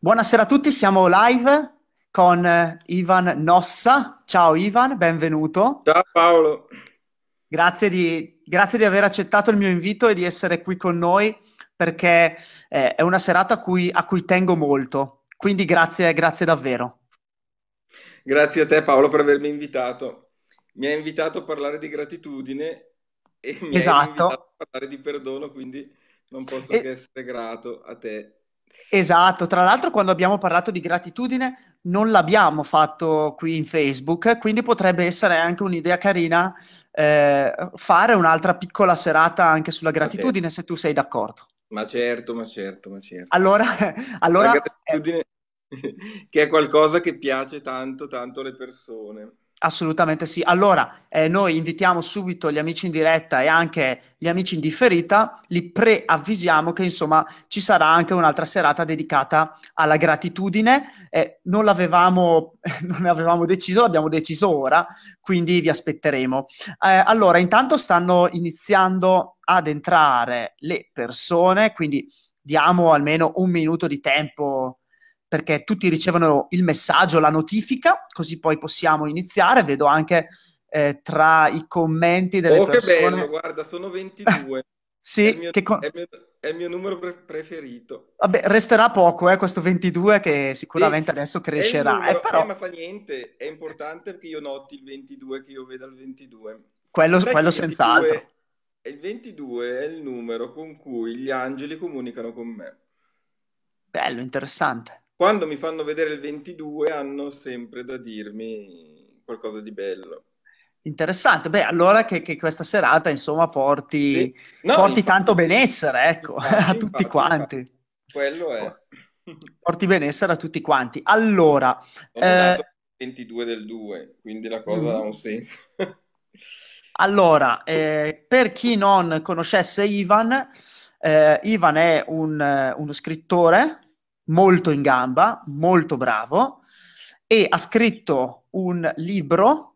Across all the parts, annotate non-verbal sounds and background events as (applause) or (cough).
Buonasera a tutti, siamo live con eh, Ivan Nossa. Ciao Ivan, benvenuto. Ciao Paolo. Grazie di, grazie di, aver accettato il mio invito e di essere qui con noi perché eh, è una serata a cui, a cui, tengo molto. Quindi grazie, grazie davvero. Grazie a te Paolo per avermi invitato. Mi hai invitato a parlare di gratitudine e mi esatto. hai invitato a parlare di perdono, quindi non posso e... che essere grato a te Esatto, tra l'altro quando abbiamo parlato di gratitudine non l'abbiamo fatto qui in Facebook, quindi potrebbe essere anche un'idea carina eh, fare un'altra piccola serata anche sulla gratitudine okay. se tu sei d'accordo. Ma certo, ma certo, ma certo. Allora, (laughs) allora... La gratitudine eh... (laughs) che è qualcosa che piace tanto, tanto alle persone. Assolutamente sì. Allora, eh, noi invitiamo subito gli amici in diretta e anche gli amici in differita, li preavvisiamo che insomma ci sarà anche un'altra serata dedicata alla gratitudine. Eh, non l'avevamo, (laughs) non avevamo deciso, l'abbiamo deciso ora, quindi vi aspetteremo. Eh, allora, intanto stanno iniziando ad entrare le persone, quindi diamo almeno un minuto di tempo perché tutti ricevono il messaggio, la notifica, così poi possiamo iniziare. Vedo anche eh, tra i commenti delle persone... Oh, che bello, guarda, sono 22. (laughs) sì, è il, mio, con... è, il mio, è il mio, numero pre- preferito. Vabbè, resterà poco, eh, questo 22 che sicuramente sì, adesso crescerà. Eh, numero, eh, però... ma fa niente, è importante che io noti il 22, che io veda il 22. Quello, quello senz'altro. Il 22 è il numero con cui gli angeli comunicano con me. Bello, interessante. Quando mi fanno vedere il 22 hanno sempre da dirmi qualcosa di bello. Interessante, beh, allora che, che questa serata insomma porti, sì. no, porti infatti, tanto benessere, ecco, (laughs) infatti, a tutti infatti, quanti. Quello è. Porti benessere a tutti quanti. Allora... Eh... 22 del 2, quindi la cosa mm. ha un senso. (laughs) allora, eh, per chi non conoscesse Ivan, eh, Ivan è un, eh, uno scrittore molto in gamba, molto bravo, e ha scritto un libro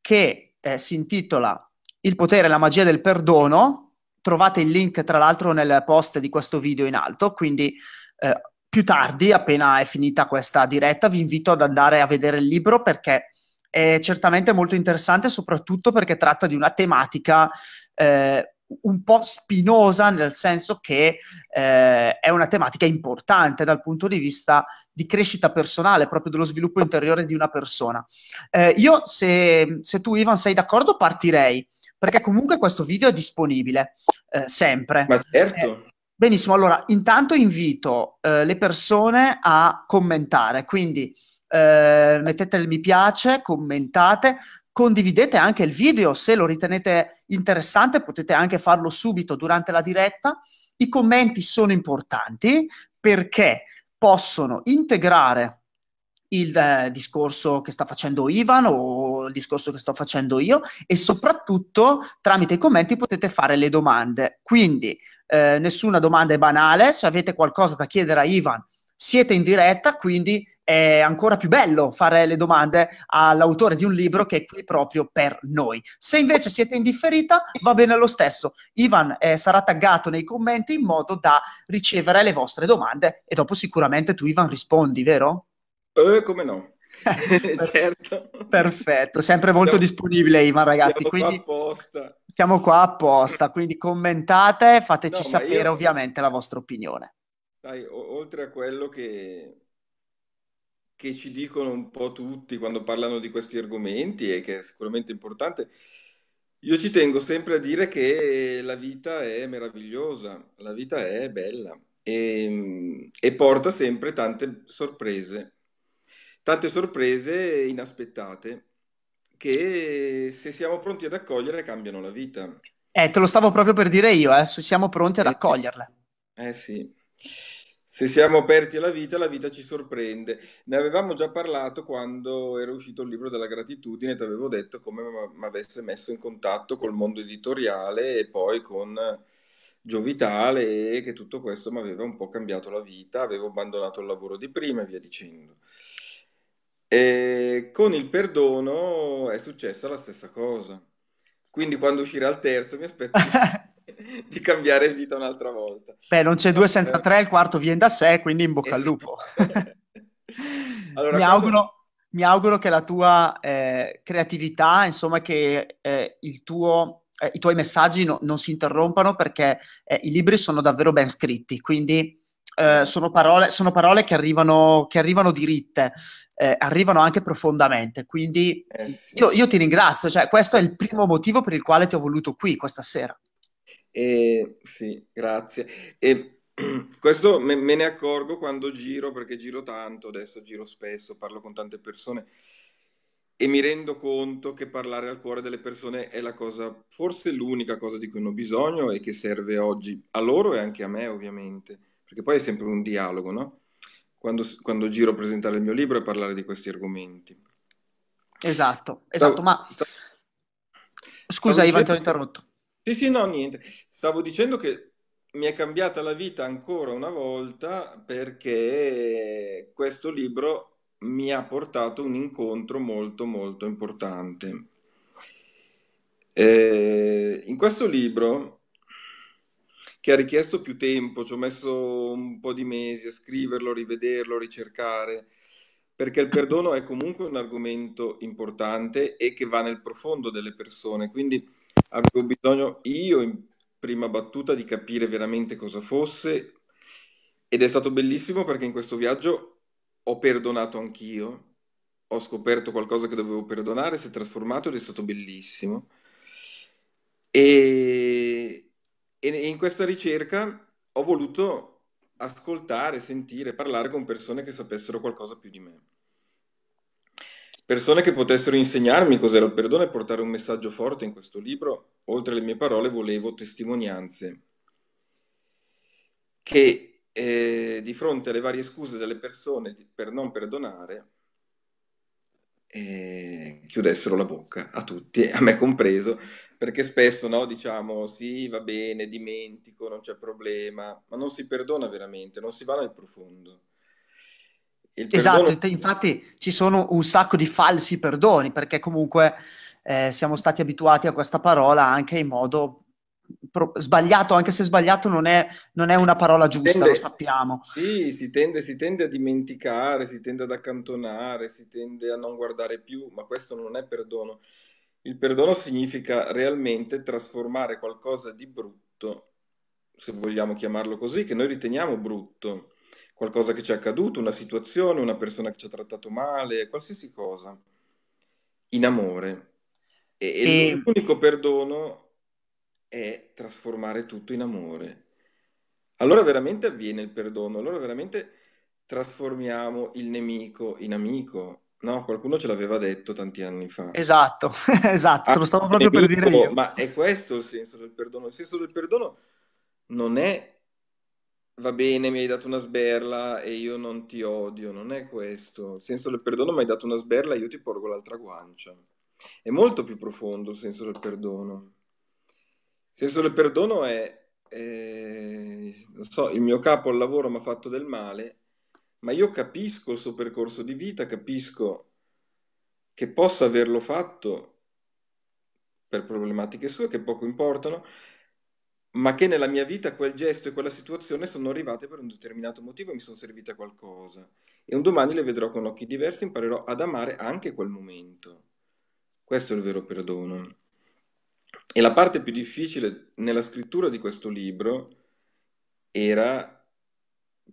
che eh, si intitola Il potere e la magia del perdono. Trovate il link, tra l'altro, nel post di questo video in alto, quindi eh, più tardi, appena è finita questa diretta, vi invito ad andare a vedere il libro perché è certamente molto interessante, soprattutto perché tratta di una tematica eh, un po' spinosa nel senso che eh, è una tematica importante dal punto di vista di crescita personale, proprio dello sviluppo interiore di una persona. Eh, io, se, se, tu Ivan sei d'accordo, partirei, perché comunque questo video è disponibile eh, sempre. Ma certo. Eh, benissimo, allora intanto invito eh, le persone a commentare, quindi eh, mettete il mi piace, commentate, condividete anche il video se lo ritenete interessante, potete anche farlo subito durante la diretta. I commenti sono importanti perché possono integrare il eh, discorso che sta facendo Ivan o il discorso che sto facendo io e soprattutto tramite i commenti potete fare le domande. Quindi eh, nessuna domanda è banale, se avete qualcosa da chiedere a Ivan siete in diretta, quindi è ancora più bello fare le domande all'autore di un libro che è qui proprio per noi. Se invece siete in differita, va bene lo stesso. Ivan eh, sarà taggato nei commenti in modo da ricevere le vostre domande e dopo sicuramente tu, Ivan, rispondi, vero? Eh, come no. (laughs) (laughs) certo. Perfetto, sempre molto siamo, disponibile Ivan ragazzi. Siamo quindi, qua apposta. Siamo qua apposta, quindi commentate, fateci no, sapere io... ovviamente la vostra opinione. Dai, o- oltre a quello che, che ci dicono un po' tutti quando parlano di questi argomenti e che è sicuramente importante, io ci tengo sempre a dire che la vita è meravigliosa, la vita è bella e, e porta sempre tante sorprese, tante sorprese inaspettate che se siamo pronti ad accogliere cambiano la vita. Eh, te lo stavo proprio per dire io, eh, siamo pronti ad Eh accoglierle. eh sì. Se siamo aperti alla vita, la vita ci sorprende. Ne avevamo già parlato quando era uscito il libro della gratitudine, ti avevo detto come mi avesse messo in contatto col mondo editoriale e poi con Giovitale e che tutto questo mi aveva un po' cambiato la vita, avevo abbandonato il lavoro di prima e via dicendo. E con il perdono è successa la stessa cosa. Quindi quando uscirà il terzo mi aspetto (laughs) (laughs) di cambiare vita un'altra volta. Beh, non c'è due eh. senza tre, il quarto viene da sé, quindi in bocca al (laughs) lupo. (laughs) allora, mi, auguro, mi, auguro, che la tua eh, creatività, insomma, che eh, tuo, eh, i tuoi messaggi no, non si interrompano perché eh, i libri sono davvero ben scritti, quindi... Eh, sono, parole, sono parole, che, arrivano, che arrivano diritte, eh, arrivano anche profondamente. Quindi eh sì. io, io, ti ringrazio, cioè, questo è il primo motivo per il quale ti ho voluto qui questa sera. E, sì, grazie. E (clears throat) questo me, me ne accorgo quando giro, perché giro tanto, adesso giro spesso, parlo con tante persone e mi rendo conto che parlare al cuore delle persone è la cosa, forse l'unica cosa di cui hanno bisogno e che serve oggi a loro e anche a me, ovviamente, perché poi è sempre un dialogo, no? Quando, quando giro a presentare il mio libro e parlare di questi argomenti. Esatto, esatto, stavo, ma... Stavo... Scusa, stavo Ivan, ti ho interrotto. Sì, sì, no, niente. Stavo dicendo che mi è cambiata la vita ancora una volta perché questo libro mi ha portato un incontro molto molto importante. Eh, in questo libro, che ha richiesto più tempo, ci ho messo un po' di mesi a scriverlo, rivederlo, ricercare, perché il perdono è comunque un argomento importante e che va nel profondo delle persone, quindi avevo bisogno io in prima battuta di capire veramente cosa fosse ed è stato bellissimo perché in questo viaggio ho perdonato anch'io, ho scoperto qualcosa che dovevo perdonare, si è trasformato ed è stato bellissimo. E, e in questa ricerca ho voluto ascoltare, sentire, parlare con persone che sapessero qualcosa più di me persone che potessero insegnarmi cos'era il perdono e portare un messaggio forte in questo libro. Oltre alle mie parole volevo testimonianze che eh, di fronte alle varie scuse delle persone per non perdonare eh, chiudessero la bocca a tutti, a me compreso, perché spesso no, diciamo sì, va bene, dimentico, non c'è problema, ma non si perdona veramente, non si va nel profondo. Esatto, perdono... Esatto, infatti ci sono un sacco di falsi perdoni perché comunque eh, siamo stati abituati a questa parola anche in modo pro- sbagliato, anche se sbagliato non è, non è una parola giusta, tende, lo sappiamo. Sì, si tende, si tende, a dimenticare, si tende ad accantonare, si tende a non guardare più, ma questo non è perdono. Il perdono significa realmente trasformare qualcosa di brutto, se vogliamo chiamarlo così, che noi riteniamo brutto qualcosa che ci è accaduto, una situazione, una persona che ci ha trattato male, qualsiasi cosa, in amore. E, e... l'unico perdono è trasformare tutto in amore. Allora veramente avviene il perdono, allora veramente trasformiamo il nemico in amico. No, qualcuno ce l'aveva detto tanti anni fa. Esatto, (laughs) esatto, ah, te lo ah, stavo proprio nemico, per dire io. Ma è questo il senso del perdono. Il senso del perdono non è va bene, mi hai dato una sberla e io non ti odio, non è questo. Il senso del perdono mi hai dato una sberla e io ti porgo l'altra guancia. È molto più profondo il senso del perdono. Il senso del perdono è, è so, il mio capo al lavoro mi ha fatto del male, ma io capisco il suo percorso di vita, capisco che possa averlo fatto per problematiche sue che poco importano, ma che nella mia vita quel gesto e quella situazione sono arrivate per un determinato motivo e mi sono servite a qualcosa. E un domani le vedrò con occhi diversi, e imparerò ad amare anche quel momento. Questo è il vero perdono. E la parte più difficile nella scrittura di questo libro era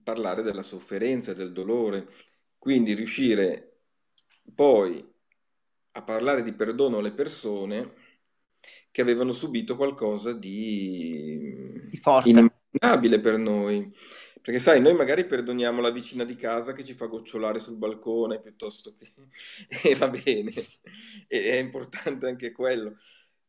parlare della sofferenza, del dolore, quindi riuscire poi a parlare di perdono alle persone che avevano subito qualcosa di, di inimmaginabile per noi. Perché sai, noi magari perdoniamo la vicina di casa che ci fa gocciolare sul balcone piuttosto che... (laughs) e va bene, e, è importante anche quello.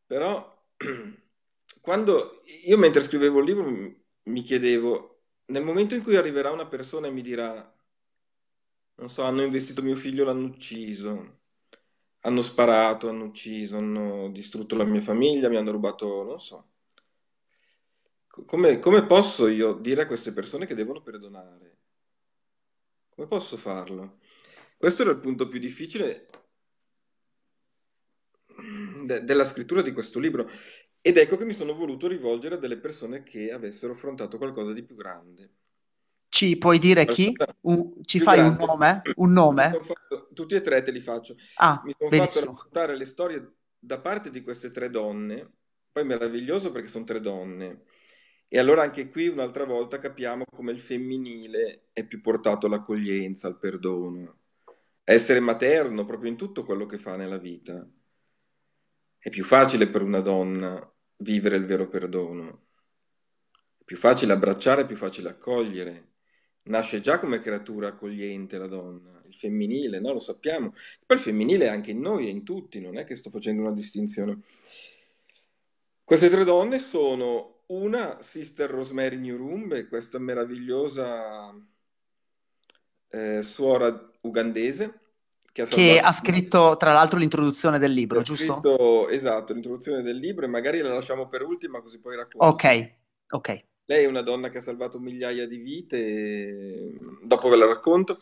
Però (clears throat) quando io mentre scrivevo il libro mi chiedevo, nel momento in cui arriverà una persona e mi dirà, non so, hanno investito mio figlio, l'hanno ucciso, hanno sparato, hanno ucciso, hanno distrutto la mia famiglia, mi hanno rubato, non so. Come, come posso io dire a queste persone che devono perdonare? Come posso farlo? Questo era il punto più difficile de- della scrittura di questo libro. Ed ecco che mi sono voluto rivolgere a delle persone che avessero affrontato qualcosa di più grande. Ci puoi dire chi? Un, ci fai grande. un nome? Un nome? Fatto, tutti e tre te li faccio. Ah, Mi sono fatto raccontare le storie da parte di queste tre donne, poi meraviglioso perché sono tre donne. E allora anche qui un'altra volta capiamo come il femminile è più portato all'accoglienza, al perdono. Essere materno proprio in tutto quello che fa nella vita. È più facile per una donna vivere il vero perdono. È più facile abbracciare, è più facile accogliere nasce già come creatura accogliente la donna, il femminile, no? lo sappiamo. Poi il femminile è anche in noi, è in tutti, non è che sto facendo una distinzione. Queste tre donne sono una, Sister Rosemary Nyurumbe, questa meravigliosa eh, suora ugandese, che ha, che ha, scritto tra l'altro l'introduzione del libro, giusto? Scritto, esatto, l'introduzione del libro e magari la lasciamo per ultima così poi racconto. Ok, ok. Lei è una donna che ha salvato migliaia di vite, mm, dopo ve la racconto.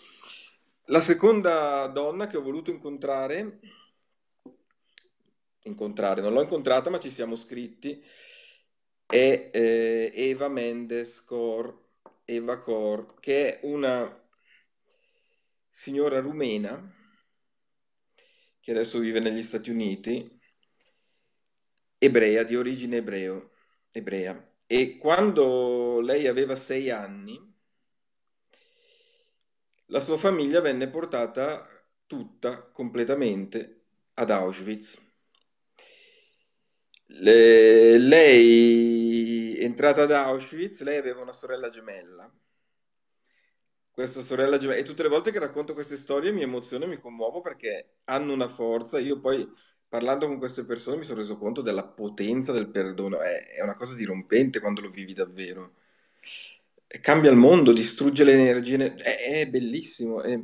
La seconda donna che ho voluto incontrare, incontrare, non l'ho incontrata ma ci siamo scritti, è eh, Eva Mendes Cor, Eva Cor, che è una signora rumena che adesso vive negli Stati Uniti, ebrea, di origine ebreo, ebrea e quando lei aveva sei anni, la sua famiglia venne portata tutta, completamente, ad Auschwitz. Le... lei, entrata ad Auschwitz, lei aveva una sorella gemella. Questa sorella gemella, e tutte le volte che racconto queste storie mi emoziono e mi commuovo perché hanno una forza. Io poi parlando con queste persone mi sono reso conto della potenza del perdono, è, è una cosa dirompente quando lo vivi davvero. Cambia il mondo, distrugge le energie, è, è bellissimo. È...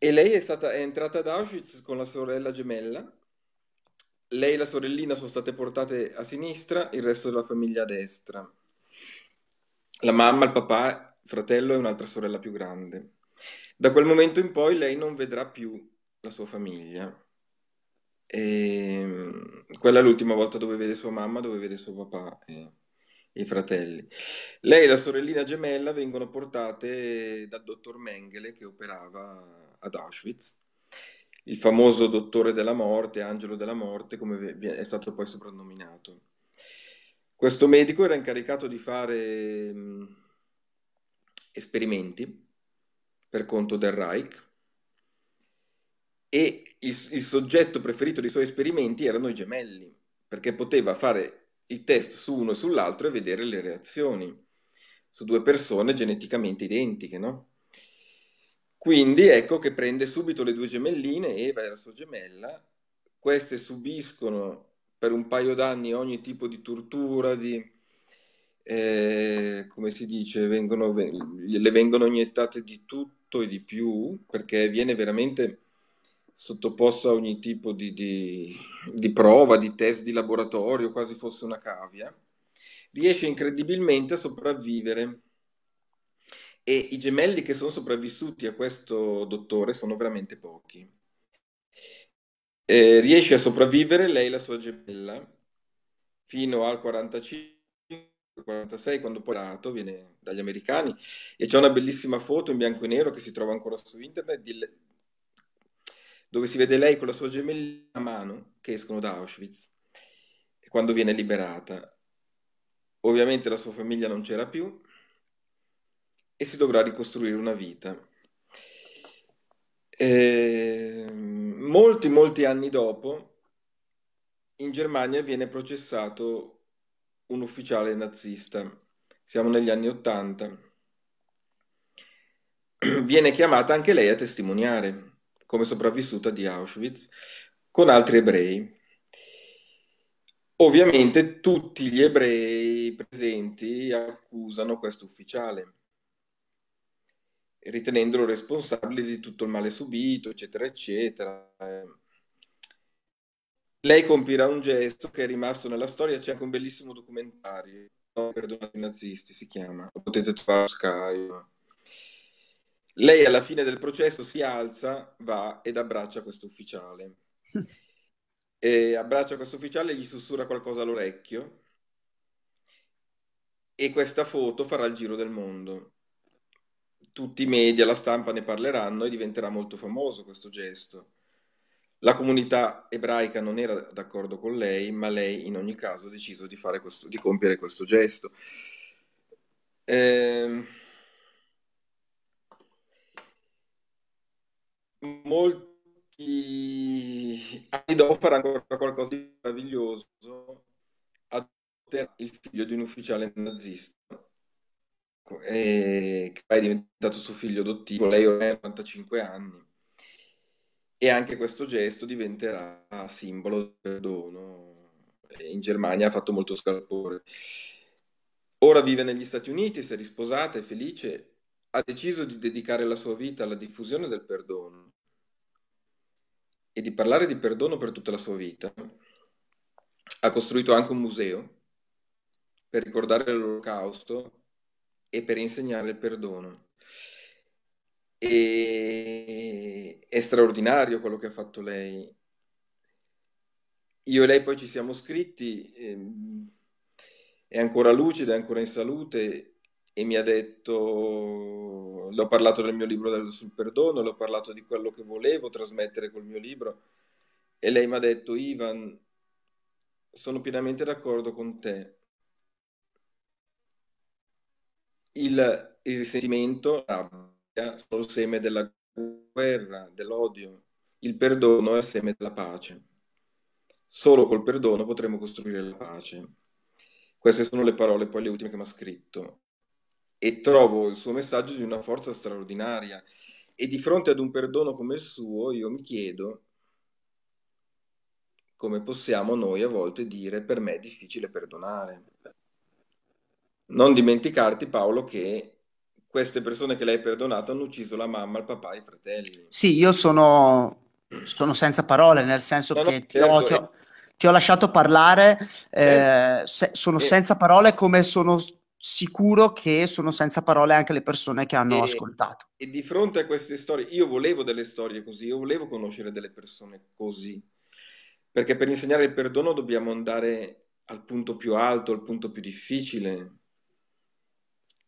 E lei è, stata, è entrata ad Auschwitz con la sorella gemella, lei e la sorellina sono state portate a sinistra, il resto della famiglia a destra. La mamma, il papà, il fratello e un'altra sorella più grande. Da quel momento in poi lei non vedrà più la sua famiglia e ehm, quella è l'ultima volta dove vede sua mamma, dove vede suo papà e i fratelli. Lei e la sorellina gemella vengono portate dal dottor Mengele che operava ad Auschwitz, il famoso dottore della morte, angelo della morte, come è stato poi soprannominato. Questo medico era incaricato di fare mh, esperimenti per conto del Reich e il, il soggetto preferito dei suoi esperimenti erano i gemelli, perché poteva fare il test su uno e sull'altro e vedere le reazioni su due persone geneticamente identiche, no? Quindi ecco che prende subito le due gemelline, Eva e la sua gemella, queste subiscono per un paio d'anni ogni tipo di tortura, di, eh, come si dice, vengono, le vengono iniettate di tutto e di più, perché viene veramente sottoposto a ogni tipo di, di, di prova, di test di laboratorio, quasi fosse una cavia, riesce incredibilmente a sopravvivere. E i gemelli che sono sopravvissuti a questo dottore sono veramente pochi. Eh, riesce a sopravvivere lei la sua gemella fino al 45-46 quando poi è nato, viene dagli americani e c'è una bellissima foto in bianco e nero che si trova ancora su internet di, dove si vede lei con la sua gemellina a mano che escono da Auschwitz quando viene liberata. Ovviamente la sua famiglia non c'era più e si dovrà ricostruire una vita. Eh, molti, molti anni dopo, in Germania viene processato un ufficiale nazista. Siamo negli anni Ottanta. (clears throat) Viene chiamata anche lei a testimoniare come sopravvissuta di Auschwitz con altri ebrei. Ovviamente tutti gli ebrei presenti accusano questo ufficiale, ritenendolo responsabile di tutto il male subito, eccetera, eccetera. Lei compirà un gesto che è rimasto nella storia, c'è anche un bellissimo documentario, Perdonate i nazisti si chiama, lo potete trovare su Skype. Lei alla fine del processo si alza, va ed abbraccia questo ufficiale. E abbraccia questo ufficiale, gli sussurra qualcosa all'orecchio e questa foto farà il giro del mondo. Tutti i media, la stampa ne parleranno e diventerà molto famoso questo gesto. La comunità ebraica non era d'accordo con lei, ma lei in ogni caso ha deciso di, questo, di compiere questo gesto. Eh, molti anni dopo farà ancora qualcosa di meraviglioso adotterà il figlio di un ufficiale nazista ecco, e che poi è diventato suo figlio adottivo lei ha 95 anni e anche questo gesto diventerà simbolo del perdono in Germania ha fatto molto scalpore ora vive negli Stati Uniti si è risposata, è felice ha deciso di dedicare la sua vita alla diffusione del perdono e di parlare di perdono per tutta la sua vita, ha costruito anche un museo per ricordare l'olocausto e per insegnare il perdono. E... È straordinario quello che ha fatto lei. Io e lei poi ci siamo scritti, ehm, è ancora lucida, è ancora in salute e mi ha detto, le ho parlato del mio libro sul perdono, le ho parlato di quello che volevo trasmettere col mio libro e lei mi ha detto, Ivan, sono pienamente d'accordo con te. Il, il risentimento, la rabbia, sono il seme della guerra, dell'odio. Il perdono è il seme della pace. Solo col perdono potremo costruire la pace. Queste sono le parole, poi le ultime che mi ha scritto e trovo il suo messaggio di una forza straordinaria. E di fronte ad un perdono come il suo, io mi chiedo come possiamo noi a volte dire per me è difficile perdonare. Non dimenticarti Paolo che queste persone che lei ha perdonato hanno ucciso la mamma, il papà e i fratelli. Sì, io sono, sono senza parole, nel senso no, che no, ti, certo, ho, ti, ho, eh. ti, ho, lasciato parlare, eh, eh, se, sono eh, senza parole come sono sicuro che sono senza parole anche le persone che hanno e, ascoltato. E di fronte a queste storie, io volevo delle storie così, io volevo conoscere delle persone così, perché per insegnare il perdono dobbiamo andare al punto più alto, al punto più difficile.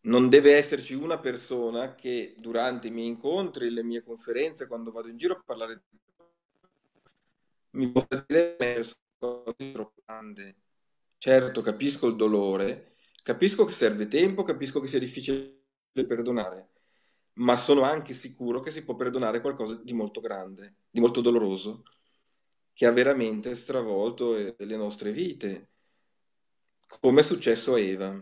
Non deve esserci una persona che durante i miei incontri, le mie conferenze, quando vado in giro a parlare di mi possa dire che sono cose troppo grande. Certo, capisco il dolore, Capisco che serve tempo, capisco che sia difficile perdonare, ma sono anche sicuro che si può perdonare qualcosa di molto grande, di molto doloroso, che ha veramente stravolto eh, le nostre vite, come è successo a Eva.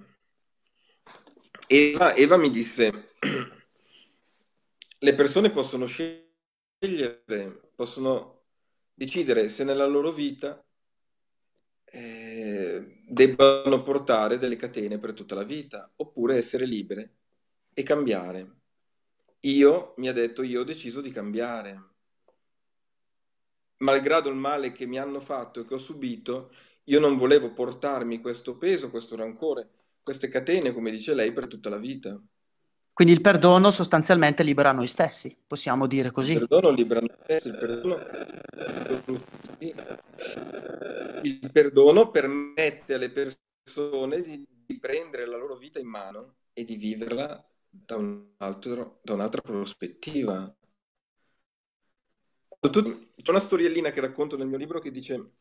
Eva, Eva mi disse, (clears throat) le persone possono scegliere, possono decidere se nella loro vita eh, debbano portare delle catene per tutta la vita, oppure essere libere e cambiare. Io, mi ha detto, io ho deciso di cambiare. Malgrado il male che mi hanno fatto e che ho subito, io non volevo portarmi questo peso, questo rancore, queste catene, come dice lei, per tutta la vita. Quindi il perdono sostanzialmente libera noi stessi, possiamo dire così. Il perdono libera noi stessi, il perdono, il perdono permette alle persone di, di, prendere la loro vita in mano e di viverla da, un altro, da un'altra prospettiva. C'è una storiellina che racconto nel mio libro che dice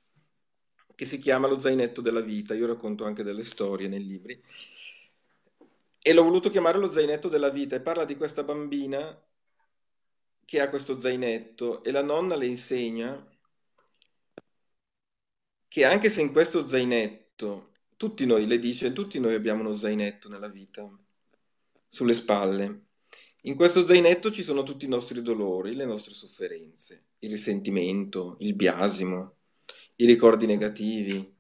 che si chiama Lo zainetto della vita, io racconto anche delle storie nei libri e l'ho voluto chiamare lo zainetto della vita e parla di questa bambina che ha questo zainetto e la nonna le insegna che anche se in questo zainetto, tutti noi, le dice, tutti noi abbiamo uno zainetto nella vita, sulle spalle. In questo zainetto ci sono tutti i nostri dolori, le nostre sofferenze, il risentimento, il biasimo, i ricordi negativi,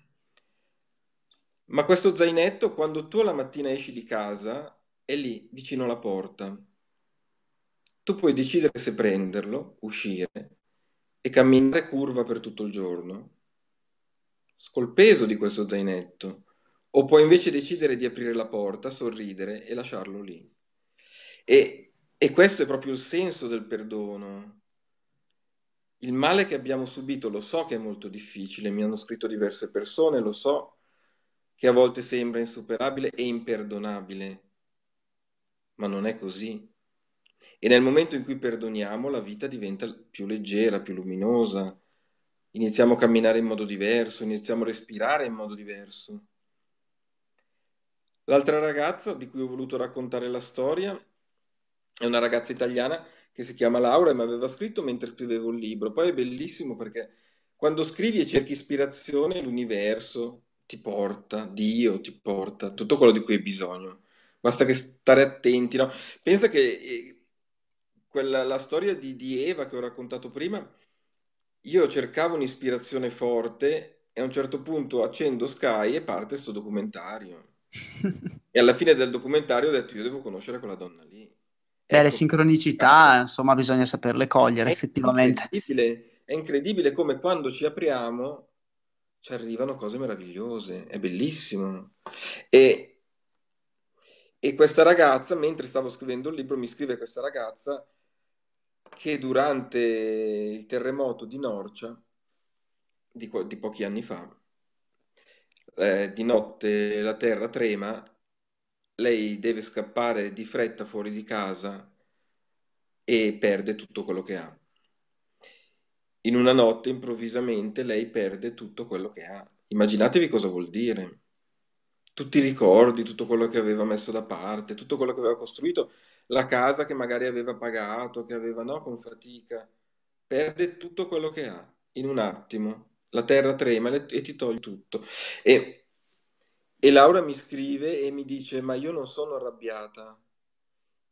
ma questo zainetto, quando tu la mattina esci di casa, è lì, vicino alla porta. Tu puoi decidere se prenderlo, uscire e camminare curva per tutto il giorno, col peso di questo zainetto, o puoi invece decidere di aprire la porta, sorridere e lasciarlo lì. E, e questo è proprio il senso del perdono. Il male che abbiamo subito lo so che è molto difficile, mi hanno scritto diverse persone, lo so, che a volte sembra insuperabile e imperdonabile, ma non è così. E nel momento in cui perdoniamo, la vita diventa più leggera, più luminosa, iniziamo a camminare in modo diverso, iniziamo a respirare in modo diverso. L'altra ragazza di cui ho voluto raccontare la storia è una ragazza italiana che si chiama Laura e mi aveva scritto mentre scrivevo il libro. Poi è bellissimo perché quando scrivi e cerchi ispirazione, l'universo, ti porta, Dio ti porta, tutto quello di cui hai bisogno. Basta che stare attenti, no? Pensa che eh, quella, la storia di, di Eva che ho raccontato prima, io cercavo un'ispirazione forte e a un certo punto accendo Sky e parte questo documentario. (laughs) e alla fine del documentario ho detto io devo conoscere quella donna lì. Beh, ecco, le sincronicità, è... insomma, bisogna saperle cogliere è effettivamente. Incredibile, è incredibile come quando ci apriamo ci arrivano cose meravigliose, è bellissimo. E, e questa ragazza, mentre stavo scrivendo il libro, mi scrive questa ragazza che durante il terremoto di Norcia, di, po- di pochi anni fa, eh, di notte la terra trema, lei deve scappare di fretta fuori di casa e perde tutto quello che ha in una notte improvvisamente lei perde tutto quello che ha. Immaginatevi cosa vuol dire. Tutti i ricordi, tutto quello che aveva messo da parte, tutto quello che aveva costruito, la casa che magari aveva pagato, che aveva no, con fatica, perde tutto quello che ha in un attimo. La terra trema e ti toglie tutto. E, e Laura mi scrive e mi dice: Ma io non sono arrabbiata.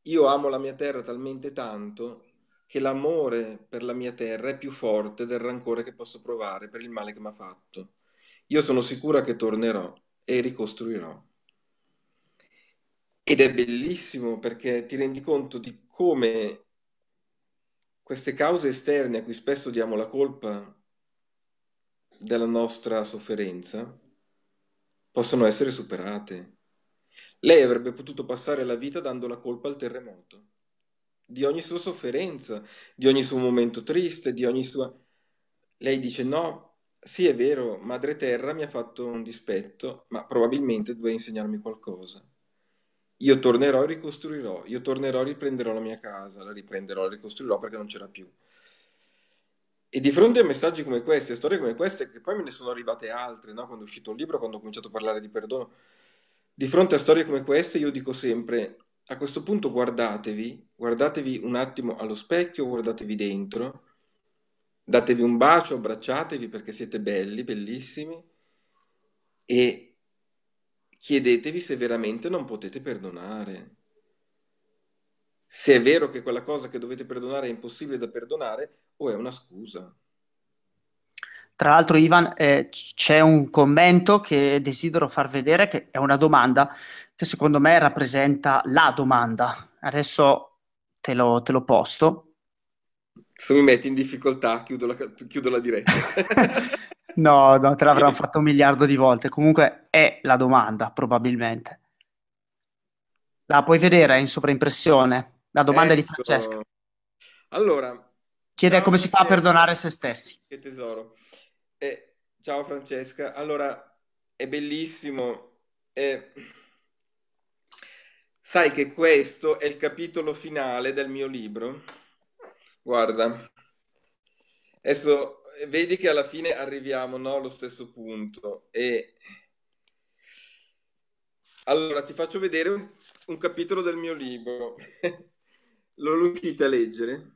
Io amo la mia terra talmente tanto che l'amore per la mia terra è più forte del rancore che posso provare per il male che mi ha fatto. Io sono sicura che tornerò e ricostruirò. Ed è bellissimo perché ti rendi conto di come queste cause esterne a cui spesso diamo la colpa della nostra sofferenza possono essere superate. Lei avrebbe potuto passare la vita dando la colpa al terremoto di ogni sua sofferenza, di ogni suo momento triste, di ogni sua... Lei dice no, sì è vero, Madre Terra mi ha fatto un dispetto, ma probabilmente doveva insegnarmi qualcosa. Io tornerò e ricostruirò, io tornerò e riprenderò la mia casa, la riprenderò e ricostruirò perché non c'era più. E di fronte a messaggi come questi, a storie come queste, che poi me ne sono arrivate altre, no? quando è uscito il libro, quando ho cominciato a parlare di perdono, di fronte a storie come queste io dico sempre, a questo punto guardatevi, guardatevi un attimo allo specchio, guardatevi dentro, datevi un bacio, abbracciatevi perché siete belli, bellissimi e chiedetevi se veramente non potete perdonare. Se è vero che quella cosa che dovete perdonare è impossibile da perdonare o è una scusa. Tra l'altro, Ivan, eh, c'è un commento che desidero far vedere, che è una domanda che secondo me rappresenta la domanda. Adesso te lo, te lo posto. Se mi metti in difficoltà, chiudo la, chiudo la diretta. (laughs) no, no, te l'avranno (laughs) fatto un miliardo di volte. Comunque è la domanda, probabilmente. La puoi vedere in sovraimpressione. La domanda ecco. di Francesca. Allora, chiede come si fa a perdonare se stessi. Che tesoro. Eh, ciao Francesca, allora è bellissimo. eh, sai che questo è il capitolo finale del mio libro? Guarda, adesso vedi che alla fine arriviamo no, allo stesso punto. E... Allora ti faccio vedere un, un capitolo del mio libro. (laughs) Lo riuscite a leggere?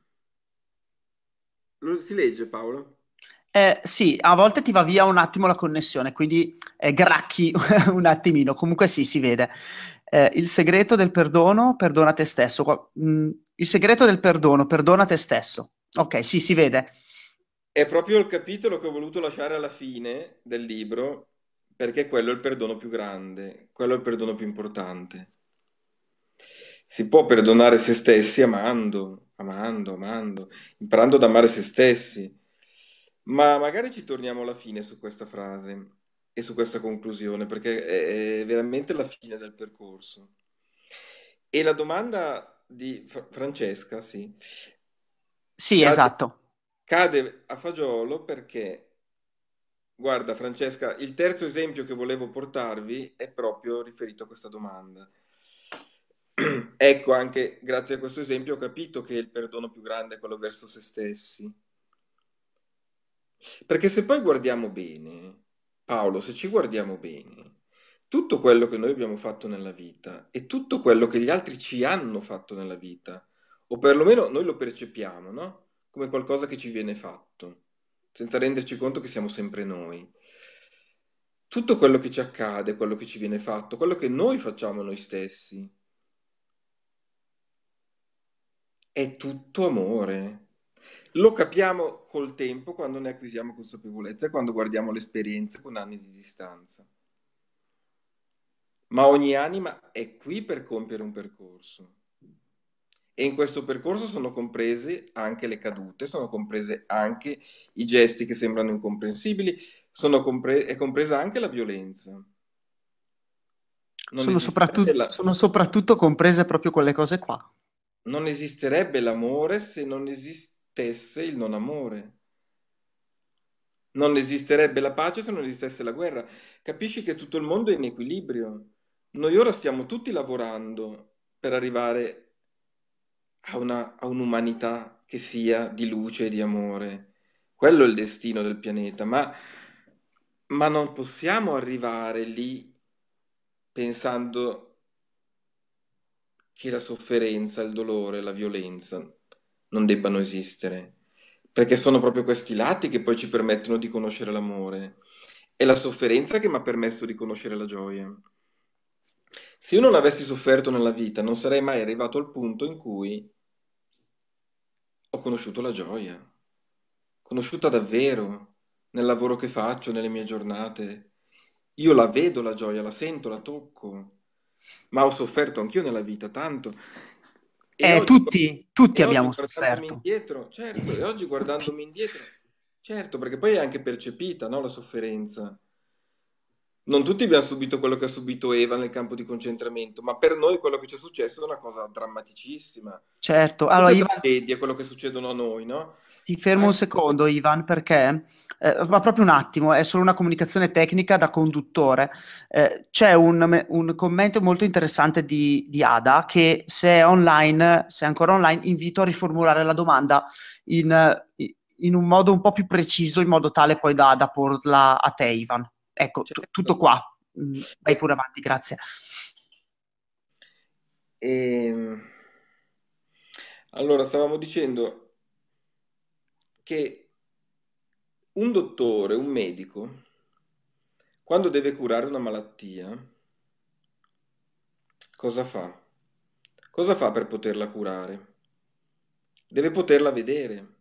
Lo, si legge Paolo? Eh, sì, a volte ti va via un attimo la connessione, quindi eh, gracchi (laughs) un attimino, comunque sì, si vede. Eh, il segreto del perdono, perdona te stesso. Mm, il segreto del perdono, perdona te stesso. Ok, sì, si vede. È proprio il capitolo che ho voluto lasciare alla fine del libro, perché quello è il perdono più grande, quello è il perdono più importante. Si può perdonare se stessi amando, amando, amando, imparando ad amare se stessi ma magari ci torniamo alla fine su questa frase e su questa conclusione, perché è, è veramente la fine del percorso. E la domanda di Fra- Francesca, sì. Sì, cade, esatto. Cade a fagiolo perché, guarda Francesca, il terzo esempio che volevo portarvi è proprio riferito a questa domanda. (clears throat) ecco, anche grazie a questo esempio ho capito che il perdono più grande è quello verso se stessi perché se poi guardiamo bene, Paolo, se ci guardiamo bene, tutto quello che noi abbiamo fatto nella vita e tutto quello che gli altri ci hanno fatto nella vita, o perlomeno noi lo percepiamo, no? Come qualcosa che ci viene fatto, senza renderci conto che siamo sempre noi. Tutto quello che ci accade, quello che ci viene fatto, quello che noi facciamo noi stessi, è tutto amore lo capiamo col tempo quando ne acquisiamo consapevolezza e quando guardiamo l'esperienza con anni di distanza. Ma ogni anima è qui per compiere un percorso. E in questo percorso sono comprese anche le cadute, sono comprese anche i gesti che sembrano incomprensibili, compre- è compresa anche la violenza. Sono soprattutto, la... sono soprattutto comprese proprio quelle cose qua. Non esisterebbe l'amore se non esiste tesse il non amore. Non esisterebbe la pace se non esistesse la guerra. Capisci che tutto il mondo è in equilibrio. Noi ora stiamo tutti lavorando per arrivare a, una, a un'umanità che sia di luce e di amore. Quello è il destino del pianeta, ma, ma non possiamo arrivare lì pensando che la sofferenza, il dolore, la violenza non debbano esistere, perché sono proprio questi lati che poi ci permettono di conoscere l'amore. È la sofferenza che mi ha permesso di conoscere la gioia. Se io non avessi sofferto nella vita, non sarei mai arrivato al punto in cui ho conosciuto la gioia, conosciuta davvero nel lavoro che faccio, nelle mie giornate. Io la vedo la gioia, la sento, la tocco, ma ho sofferto anch'io nella vita tanto eh, tutti, tutti abbiamo sofferto. Indietro, certo, e oggi guardandomi indietro, certo, perché poi è anche percepita no, la sofferenza non tutti abbiamo subito quello che ha subito Eva nel campo di concentramento, ma per noi quello che ci è successo è una cosa drammaticissima. Certo, allora Ivan... è quello che succedono a noi, no? Ti fermo eh. un secondo, Ivan, perché, eh, ma proprio un attimo, è solo una comunicazione tecnica da conduttore. Eh, c'è un, un, commento molto interessante di, di, Ada che se è online, se è ancora online, invito a riformulare la domanda in, in un modo un po' più preciso, in modo tale poi da, da porla a te, Ivan. Ecco, certo. tutto qua. Mm, vai pure avanti, grazie. E... Ehm, allora, stavamo dicendo che un dottore, un medico, quando deve curare una malattia, cosa fa? Cosa fa per poterla curare? Deve poterla vedere,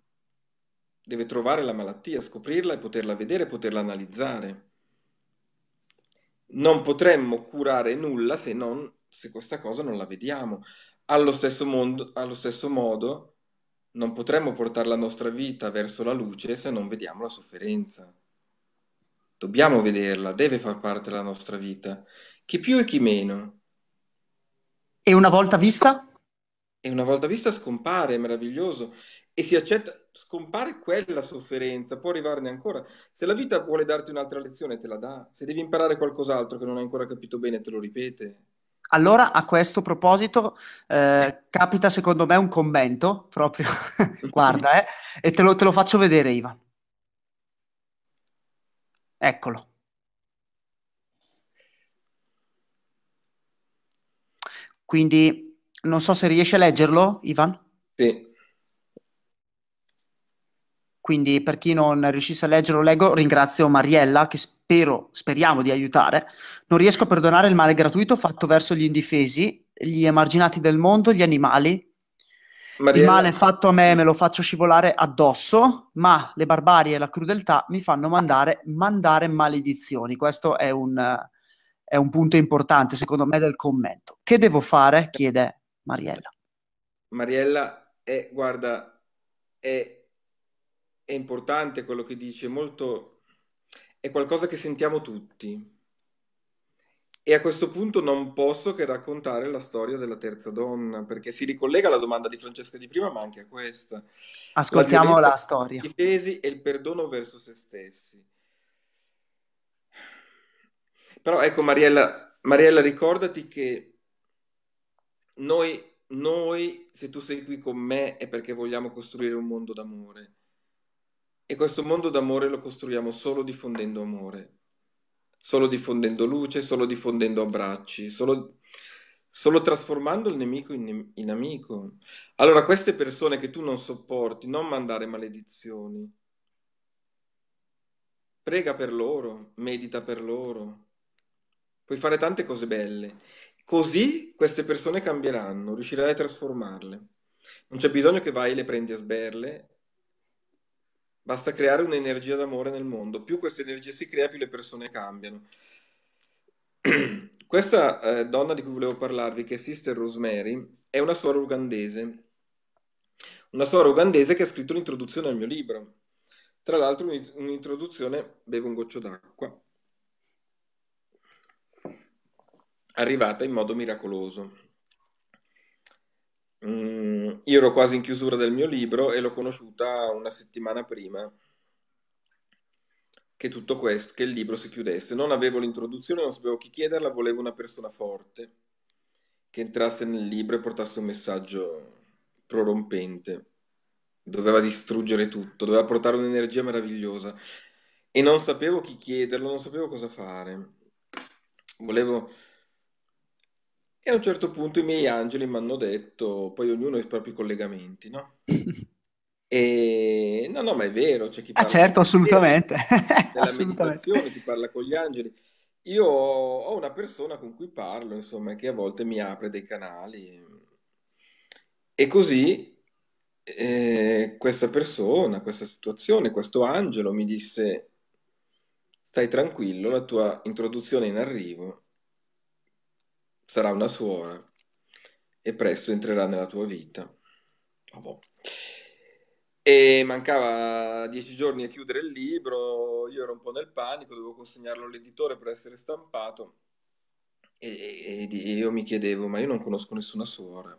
deve trovare la malattia, scoprirla e poterla vedere, poterla analizzare non potremmo curare nulla se, non, se questa cosa non la vediamo. Allo stesso, mondo, allo stesso modo, non potremmo portare la nostra vita verso la luce se non vediamo la sofferenza. Dobbiamo vederla, deve far parte della nostra vita, chi più e chi meno. E una volta vista? e una volta vista scompare, è meraviglioso, e si accetta, scompare quella sofferenza, può arrivarne ancora. Se la vita vuole darti un'altra lezione, te la dà. Se devi imparare qualcos'altro che non hai ancora capito bene, te lo ripete. Allora, a questo proposito, eh, capita secondo me un commento, proprio, (laughs) guarda, eh, e te lo, te lo faccio vedere, Ivan. Eccolo. Quindi non so se riesci a leggerlo, Ivan. Sì. Quindi per chi non riuscisse a leggerlo, leggo, ringrazio Mariella che spero, speriamo di aiutare. Non riesco a perdonare il male gratuito fatto verso gli indifesi, gli emarginati del mondo, gli animali, Mariella. Il male fatto a me me lo faccio scivolare addosso, ma le barbarie e la crudeltà mi fanno mandare, mandare maledizioni. Questo è un, è un punto importante, secondo me, del commento. Che devo fare? chiede Mariella. Mariella, è, guarda, è, è importante quello che dice, molto, è qualcosa che sentiamo tutti. E a questo punto non posso che raccontare la storia della terza donna, perché si ricollega alla domanda di Francesca di prima, ma anche a questa. Ascoltiamo la, la storia. I pesi e il perdono verso se stessi. Però ecco Mariella, Mariella ricordati che noi, noi, se tu sei qui con me, è perché vogliamo costruire un mondo d'amore. E questo mondo d'amore lo costruiamo solo diffondendo amore, solo diffondendo luce, solo diffondendo abbracci, solo, solo trasformando il nemico in, in amico. Allora, queste persone che tu non sopporti, non mandare maledizioni. Prega per loro, medita per loro. Puoi fare tante cose belle Così queste persone cambieranno, riuscirai a trasformarle. Non c'è bisogno che vai e le prendi a sberle, basta creare un'energia d'amore nel mondo. Più questa energia si crea, più le persone cambiano. (clears throat) Questa eh, donna di cui volevo parlarvi, che è Sister Rosemary, è una suora ugandese. Una suora ugandese che ha scritto l'introduzione al mio libro. Tra l'altro un'introduzione, bevo un goccio d'acqua, arrivata in modo miracoloso. Mm, io ero quasi in chiusura del mio libro e l'ho conosciuta una settimana prima che tutto questo, che il libro si chiudesse. Non avevo l'introduzione, non sapevo chi chiederla, volevo una persona forte che entrasse nel libro e portasse un messaggio prorompente. Doveva distruggere tutto, doveva portare un'energia meravigliosa. E non sapevo chi chiederlo, non sapevo cosa fare. Volevo e a un certo punto i miei angeli mi hanno detto, poi ognuno ha i propri collegamenti, no? (laughs) E no, no, ma è vero, c'è chi ah, parla certo, assolutamente. della (laughs) assolutamente. meditazione, chi parla con gli angeli. Io ho una persona con cui parlo, insomma, che a volte mi apre dei canali. E così eh, questa persona, questa situazione, questo angelo mi disse, stai tranquillo, la tua introduzione è in arrivo sarà una suora e presto entrerà nella tua vita. Oh, boh. E mancava dieci giorni a chiudere il libro, io ero un po' nel panico, dovevo consegnarlo all'editore per essere stampato e, e io mi chiedevo, ma io non conosco nessuna suora.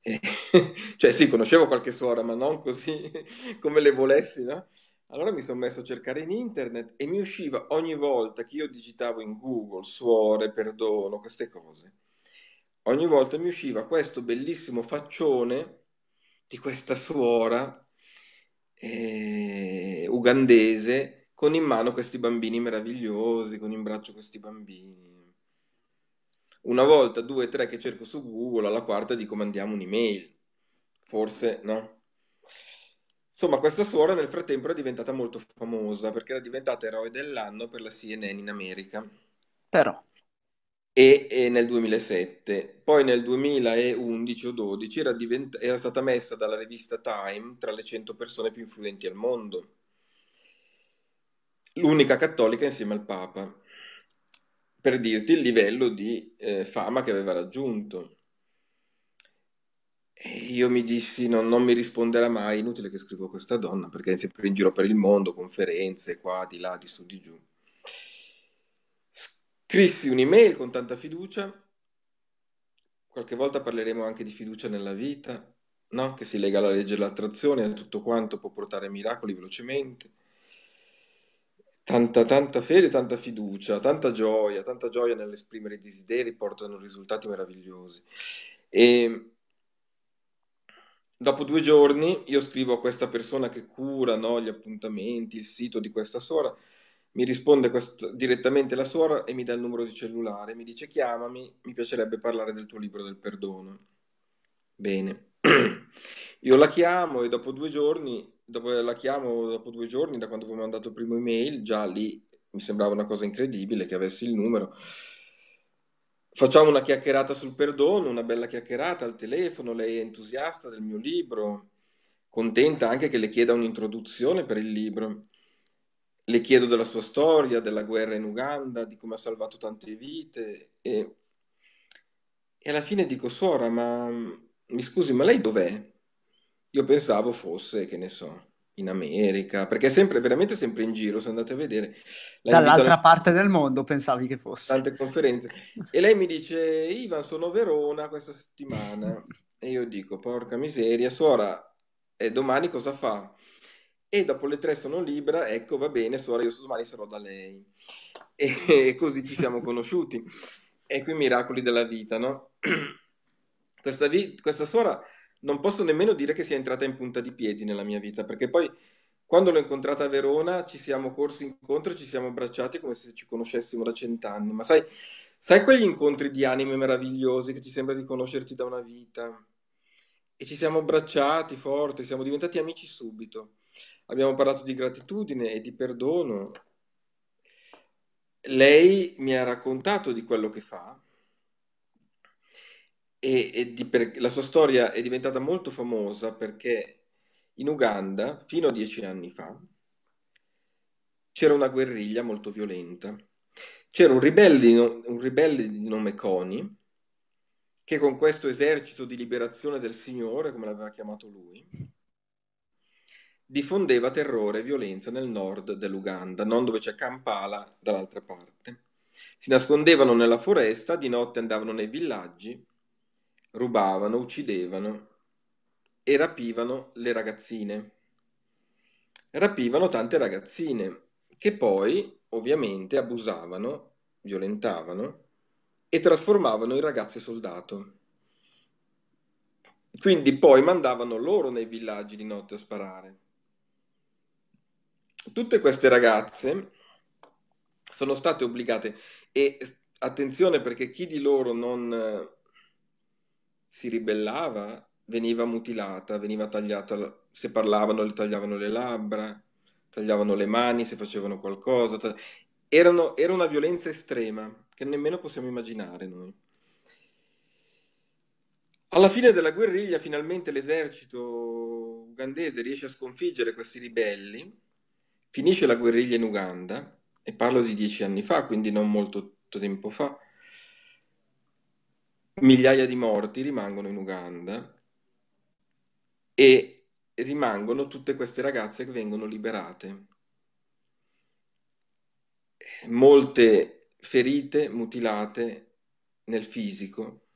E, (laughs) cioè sì, conoscevo qualche suora, ma non così (laughs) come le volessi, no? Allora mi sono messo a cercare in internet e mi usciva ogni volta che io digitavo in Google suore, perdono, queste cose. Ogni volta mi usciva questo bellissimo faccione di questa suora eh, ugandese con in mano questi bambini meravigliosi, con in braccio questi bambini. Una volta, due, tre che cerco su Google, alla quarta dico mandiamo un'email. Forse no. Insomma, questa suora nel frattempo era diventata molto famosa perché era diventata eroe dell'anno per la CNN in America Però, e, e nel 2007. Poi nel 2011 o 12 era, divent- era stata messa dalla rivista Time tra le 100 persone più influenti al mondo, l'unica cattolica insieme al Papa, per dirti il livello di eh, fama che aveva raggiunto io mi dissi: no, non mi risponderà mai. Inutile che scrivo questa donna perché è sempre in giro per il mondo, conferenze qua, di là, di su, di giù. Scrissi un'email con tanta fiducia. Qualche volta parleremo anche di fiducia nella vita, no? che si lega alla legge dell'attrazione, a tutto quanto può portare miracoli velocemente tanta, tanta fede, tanta fiducia, tanta gioia, tanta gioia nell'esprimere i desideri portano risultati meravigliosi. E Dopo due giorni io scrivo a questa persona che cura no, gli appuntamenti, il sito di questa suora, mi risponde quest- direttamente la suora e mi dà il numero di cellulare, mi dice chiamami, mi piacerebbe parlare del tuo libro del perdono. Bene, (clears throat) io la chiamo e dopo due giorni, dopo, la chiamo dopo due giorni da quando avevo mandato il primo email, già lì mi sembrava una cosa incredibile che avessi il numero. Facciamo una chiacchierata sul perdono, una bella chiacchierata al telefono, lei è entusiasta del mio libro, contenta anche che le chieda un'introduzione per il libro. Le chiedo della sua storia, della guerra in Uganda, di come ha salvato tante vite e, e alla fine dico, suora, ma mi scusi, ma lei dov'è? Io pensavo fosse, che ne so, in America, perché è sempre, veramente sempre in giro, se andate a vedere. La Dall'altra alle... parte del mondo pensavi che fosse. Tante conferenze. e lei mi dice, Ivan, sono a Verona questa settimana. E io dico, porca miseria, suora, e domani cosa fa? E dopo le tre sono libera, ecco, va bene, suora, io domani sarò da lei. E (laughs) così ci siamo conosciuti. Ecco i miracoli della vita, no? (clears throat) Questa, vi- questa suora non posso nemmeno dire che sia entrata in punta di piedi nella mia vita, perché poi quando l'ho incontrata a Verona ci siamo corsi incontro, e ci siamo abbracciati come se ci conoscessimo da cent'anni, ma sai, sai quegli incontri di anime meravigliosi che ti sembra di conoscerti da una vita? E ci siamo abbracciati forte, siamo diventati amici subito. Abbiamo parlato di gratitudine e di perdono. Lei mi ha raccontato di quello che fa e, e di, per, la sua storia è diventata molto famosa perché in Uganda, fino a dieci anni fa, c'era una guerriglia molto violenta. C'era un ribelle, un ribelle di nome Coni che con questo esercito di liberazione del Signore, come l'aveva chiamato lui, diffondeva terrore e violenza nel nord dell'Uganda, non dove c'è Kampala, dall'altra parte. Si nascondevano nella foresta, di notte andavano nei villaggi rubavano, uccidevano e rapivano le ragazzine. Rapivano tante ragazzine che poi ovviamente abusavano, violentavano e trasformavano in ragazze soldato. Quindi poi mandavano loro nei villaggi di notte a sparare. Tutte queste ragazze sono state obbligate e attenzione perché chi di loro non si ribellava, veniva mutilata, veniva tagliata, se parlavano le tagliavano le labbra, tagliavano le mani se facevano qualcosa. Tagli... Erano, era una violenza estrema che nemmeno possiamo immaginare noi. Alla fine della guerriglia finalmente l'esercito ugandese riesce a sconfiggere questi ribelli, finisce la guerriglia in Uganda, e parlo di dieci anni fa, quindi non molto tempo fa, migliaia di morti rimangono in Uganda e rimangono tutte queste ragazze che vengono liberate. Molte ferite, mutilate nel fisico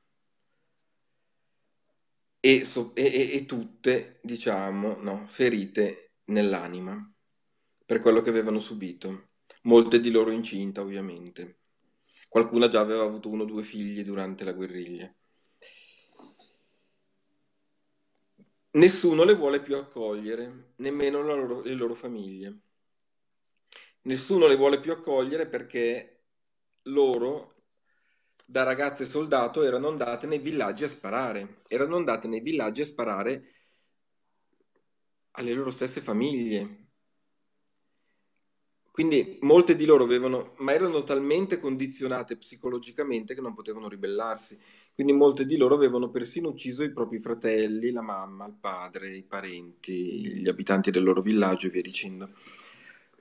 e, so, e, e tutte, diciamo, no, ferite nell'anima per quello che avevano subito, molte di loro incinta ovviamente. Qualcuna già aveva avuto uno o due figli durante la guerriglia. Nessuno le vuole più accogliere, nemmeno loro, le loro famiglie. Nessuno le vuole più accogliere perché loro, da ragazze soldato, erano andate nei villaggi a sparare. Erano andate nei villaggi a sparare alle loro stesse famiglie, quindi molte di loro avevano, ma erano talmente condizionate psicologicamente che non potevano ribellarsi. Quindi molte di loro avevano persino ucciso i propri fratelli, la mamma, il padre, i parenti, gli abitanti del loro villaggio e via dicendo.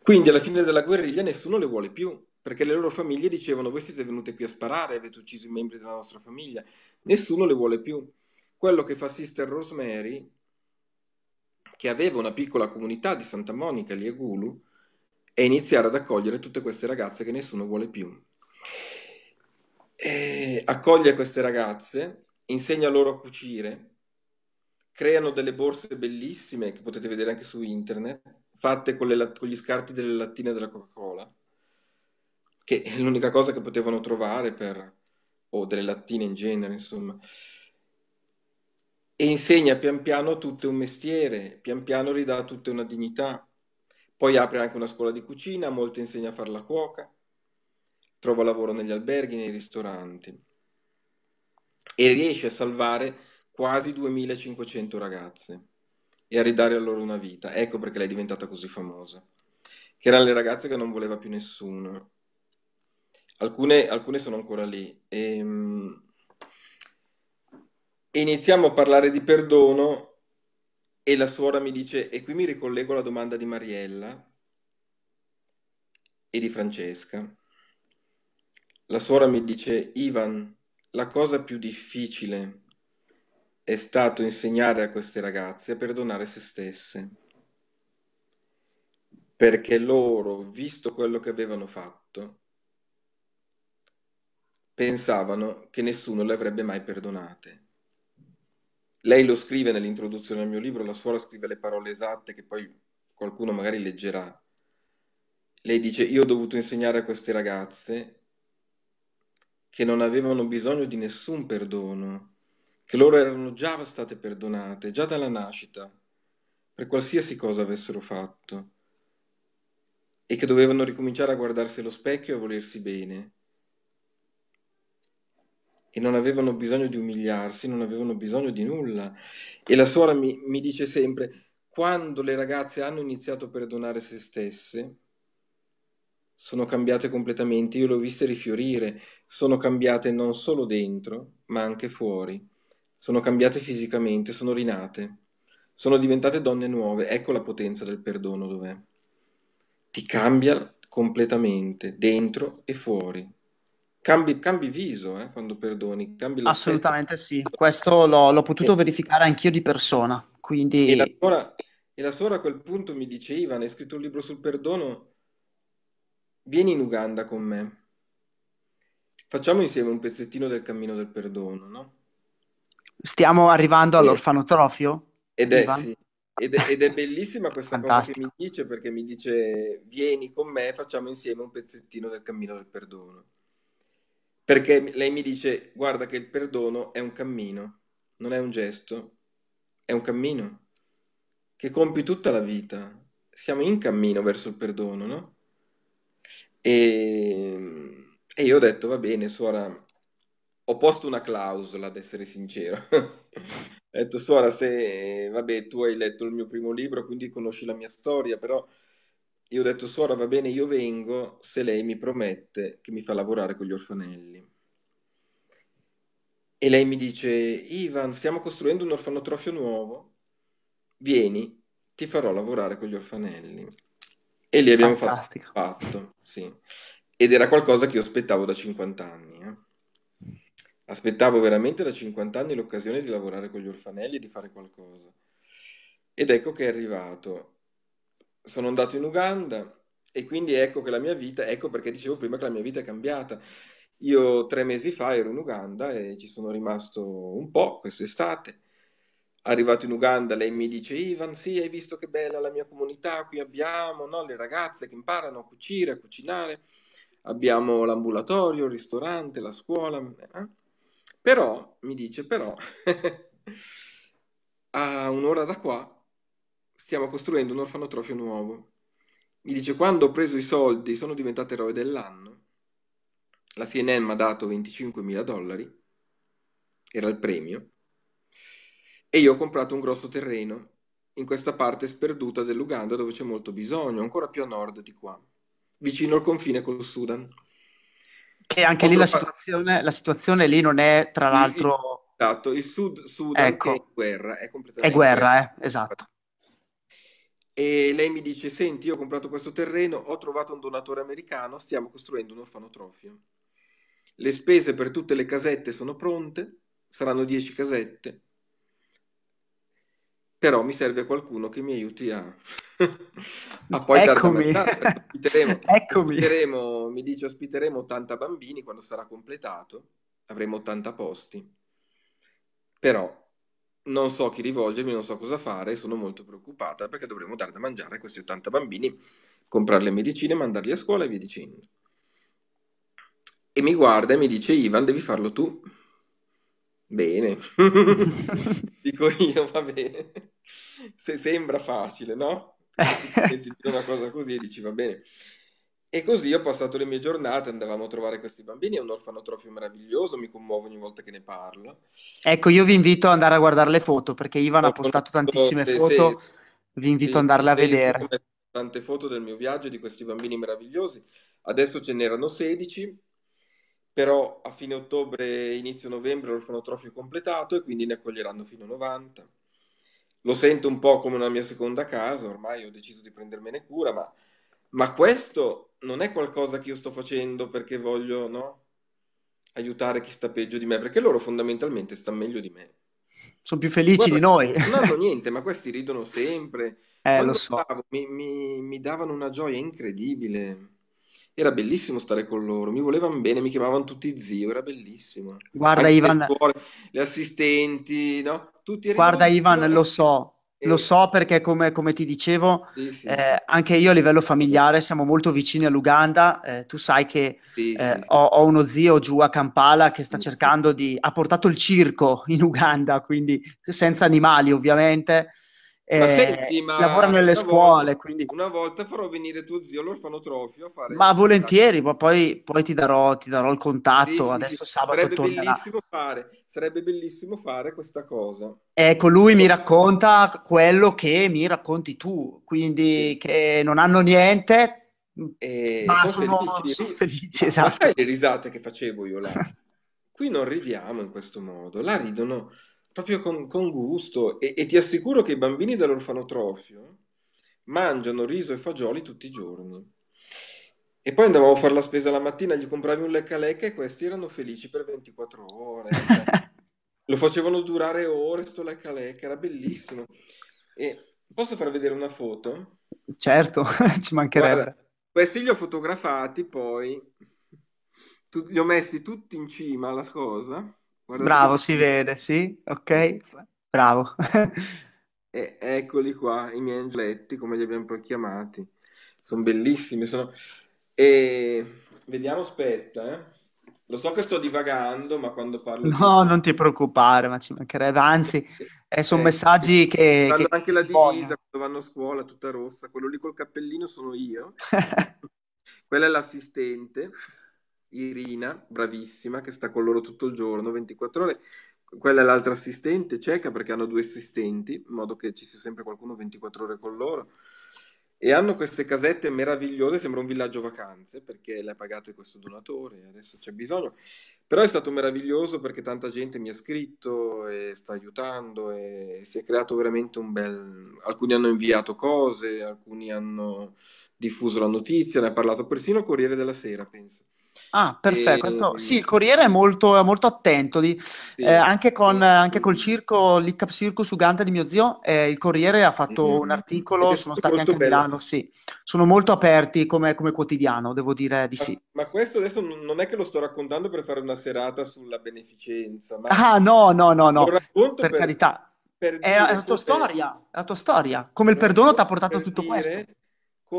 Quindi alla fine della guerriglia nessuno le vuole più, perché le loro famiglie dicevano voi siete venute qui a sparare, avete ucciso i membri della nostra famiglia, nessuno le vuole più. Quello che fa Sister Rosemary, che aveva una piccola comunità di Santa Monica lì Gulu, e iniziare ad accogliere tutte queste ragazze che nessuno vuole più. E eh, accoglie queste ragazze, insegna loro a cucire, creano delle borse bellissime che potete vedere anche su internet, fatte con, le, con gli scarti delle lattine della Coca-Cola, che è l'unica cosa che potevano trovare per, o delle lattine in genere, insomma. E insegna pian piano a tutte un mestiere, pian piano ridà a tutte una dignità poi apre anche una scuola di cucina, molti insegna a fare la cuoca, trova lavoro negli alberghi, nei ristoranti e riesce a salvare quasi 2500 ragazze e a ridare loro una vita. Ecco perché lei è diventata così famosa, che erano le ragazze che non voleva più nessuno. Alcune, alcune sono ancora lì. E, ehm, iniziamo a parlare di perdono e la suora mi dice, e qui mi ricollego alla domanda di Mariella e di Francesca. La suora mi dice, Ivan, la cosa più difficile è stato insegnare a queste ragazze a perdonare se stesse, perché loro, visto quello che avevano fatto, pensavano che nessuno le avrebbe mai perdonate lei lo scrive nell'introduzione al mio libro, la suora scrive le parole esatte che poi qualcuno magari leggerà. Lei dice, io ho dovuto insegnare a queste ragazze che non avevano bisogno di nessun perdono, che loro erano già state perdonate, già dalla nascita, per qualsiasi cosa avessero fatto, e che dovevano ricominciare a guardarsi allo specchio e a volersi bene e non avevano bisogno di umiliarsi, non avevano bisogno di nulla. E la suora mi, mi dice sempre, quando le ragazze hanno iniziato a perdonare se stesse, sono cambiate completamente, io le ho viste rifiorire, sono cambiate non solo dentro, ma anche fuori, sono cambiate fisicamente, sono rinate, sono diventate donne nuove, ecco la potenza del perdono dov'è. Ti cambia completamente, dentro e fuori. Cambi, cambi viso eh, quando perdoni. Assolutamente sì, questo l'ho, l'ho potuto e... verificare anch'io di persona. Quindi... E, la suora, e la suora a quel punto mi dice, Ivan, hai scritto un libro sul perdono, vieni in Uganda con me. Facciamo insieme un pezzettino del cammino del perdono, no? Stiamo arrivando all'orfanotrofio? Ed è, sì. ed, è, ed è, bellissima questa cosa che mi dice perché mi dice vieni con me, facciamo insieme un pezzettino del cammino del perdono. Perché lei mi dice, guarda che il perdono è un cammino, non è un gesto, è un cammino che compi tutta la vita. Siamo in cammino verso il perdono, no? E, ehm, e io ho detto, va bene, suora, ho posto una clausola, ad essere sincero. (laughs) ho detto, suora, se, vabbè, tu hai letto il mio primo libro, quindi conosci la mia storia, però io ho detto suora va bene io vengo se lei mi promette che mi fa lavorare con gli orfanelli e lei mi dice Ivan stiamo costruendo un orfanotrofio nuovo vieni ti farò lavorare con gli orfanelli e lì abbiamo Fantastico. fatto, sì. ed era qualcosa che io aspettavo da 50 anni eh. aspettavo veramente da 50 anni l'occasione di lavorare con gli orfanelli e di fare qualcosa ed ecco che è arrivato sono andato in Uganda e quindi ecco che la mia vita, ecco perché dicevo prima che la mia vita è cambiata. Io tre mesi fa ero in Uganda e ci sono rimasto un po' quest'estate. Arrivato in Uganda, lei mi dice: Ivan, sì, hai visto che bella la mia comunità? Qui abbiamo no? le ragazze che imparano a cucire, a cucinare, abbiamo l'ambulatorio, il ristorante, la scuola. Eh? Però, mi dice, però, (laughs) a un'ora da qua stiamo costruendo un orfanotrofio nuovo. Mi dice, quando ho preso i soldi sono diventato eroe dell'anno. La CNN mi ha dato 25.000 dollari, era il premio, e io ho comprato un grosso terreno in questa parte sperduta dell'Uganda dove c'è molto bisogno, ancora più a nord di qua, vicino al confine col Sudan. Che anche Quando lì la, fa... situazione, la, situazione, lì non è, tra l'altro... Esatto, il Sud Sudan ecco. è guerra, è completamente... È guerra, guerra. Eh, esatto e lei mi dice, senti, io ho comprato questo terreno, ho trovato un donatore americano, stiamo costruendo un orfanotrofio. Le spese per tutte le casette sono pronte, saranno 10 casette, però mi serve qualcuno che mi aiuti a, (laughs) a poi Eccomi. ospiteremo, (laughs) Eccomi. Ospiteremo, mi dice ospiteremo 80 bambini quando sarà completato, avremo 80 posti. Però non so chi rivolgermi, non so cosa fare, sono molto preoccupata perché dovremmo dare da mangiare a questi 80 bambini, comprare le medicine, mandarli a scuola e via dicendo. E mi guarda e mi dice, Ivan, devi farlo tu. Bene, (laughs) dico io, va bene. Se sembra facile, no? Se (laughs) ti una cosa così e dici, va bene. E così ho passato le mie giornate, andavamo a trovare questi bambini, è un orfanotrofio meraviglioso, mi commuovo ogni volta che ne parlo. Ecco, io vi invito ad andare a guardare le foto, perché Ivan ho ha postato tantissime se, foto, se, vi invito ad andarle a vedere. Tante foto del mio viaggio di questi bambini meravigliosi, adesso ce n'erano 16, però a fine ottobre, inizio novembre l'orfanotrofio è completato e quindi ne accoglieranno fino a 90. Lo sento un po' come una mia seconda casa, ormai ho deciso di prendermene cura, ma, ma questo non è qualcosa che io sto facendo perché voglio no? aiutare chi sta peggio di me, perché loro fondamentalmente stanno meglio di me. Sono più felici Guarda, di noi. non hanno niente, ma questi ridono sempre. (laughs) Eh, lo so. Stavo, mi, mi, mi davano una gioia incredibile era bellissimo stare con loro, mi volevano bene, mi chiamavano tutti zio, era bellissimo. Guarda Anche Ivan, le, scuole, le assistenti, no? Tutti guarda Ivan, lo so, lo so perché come, come ti dicevo, sì, sì, eh, anche io a livello familiare siamo molto vicini all'Uganda, eh, tu sai che sì, eh, ho, ho, uno zio giù a Kampala che sta cercando di... ha portato il circo in Uganda, quindi senza animali ovviamente, eh, ma senti, ma lavorano nelle scuole, volta, quindi... Una volta farò venire tuo zio all'orfanotrofio a fare... Ma volentieri, ma poi, poi ti, darò, ti, darò, il contatto, sì, adesso sì, sabato sarebbe tornerà. bellissimo, fare, sarebbe bellissimo fare questa cosa. Ecco, lui mi racconta quello che mi racconti tu, quindi sì. che non hanno niente, e eh, ma sono, felici. (laughs) sono felici, esatto. Ma sai le risate che facevo io là? (laughs) Qui non ridiamo in questo modo, là ridono proprio con, con gusto e, e, ti assicuro che i bambini dell'orfanotrofio mangiano riso e fagioli tutti i giorni. E poi andavamo a fare la spesa la mattina, gli compravi un lecca lecca e questi erano felici per 24 ore. Cioè, (laughs) lo facevano durare ore sto lecca lecca, era bellissimo. E posso far vedere una foto? Certo, (laughs) ci mancherebbe. Guarda, questi li ho fotografati poi, tu, li ho messi tutti in cima alla cosa Guarda Bravo, si vede, sì, ok, bravo. E eccoli qua, i miei angioletti, come li abbiamo poi chiamati. Sono bellissimi, sono... E... Vediamo, aspetta, eh. Lo so che sto divagando, ma quando parlo... No, di... non ti preoccupare, ma ci mancherebbe. Anzi, eh, sono eh, messaggi che... che... Anche la divisa, vogliono. quando vanno a scuola, tutta rossa. Quello lì col cappellino sono io. (laughs) Quella è l'assistente. Irina, bravissima, che sta con loro tutto il giorno, 24 ore. Quella è l'altra assistente cieca perché hanno due assistenti, in modo che ci sia sempre qualcuno 24 ore con loro. E hanno queste casette meravigliose, sembra un villaggio vacanze, perché le ha pagate questo donatore, adesso c'è bisogno. Però è stato meraviglioso perché tanta gente mi ha scritto e sta aiutando e si è creato veramente un bel... Alcuni hanno inviato cose, alcuni hanno diffuso la notizia, ne ha parlato persino Corriere della Sera, penso. Ah, perfetto. E... Ehm, questo, sì, il Corriere è molto, molto attento. Di, sì, eh, anche, con, sì. anche, col circo, l'ICAP Circus Uganda di mio zio, eh, il Corriere ha fatto mm-hmm. un articolo, sono stati anche bello. a Milano, sì. Sono molto aperti come, come quotidiano, devo dire di sì. Ma, questo adesso non è che lo sto raccontando per fare una serata sulla beneficenza. ah, no, no, no, no. Per, per, carità. Per è, la tua storia, è la tua storia. Come il perdono ti ha portato tutto dire... questo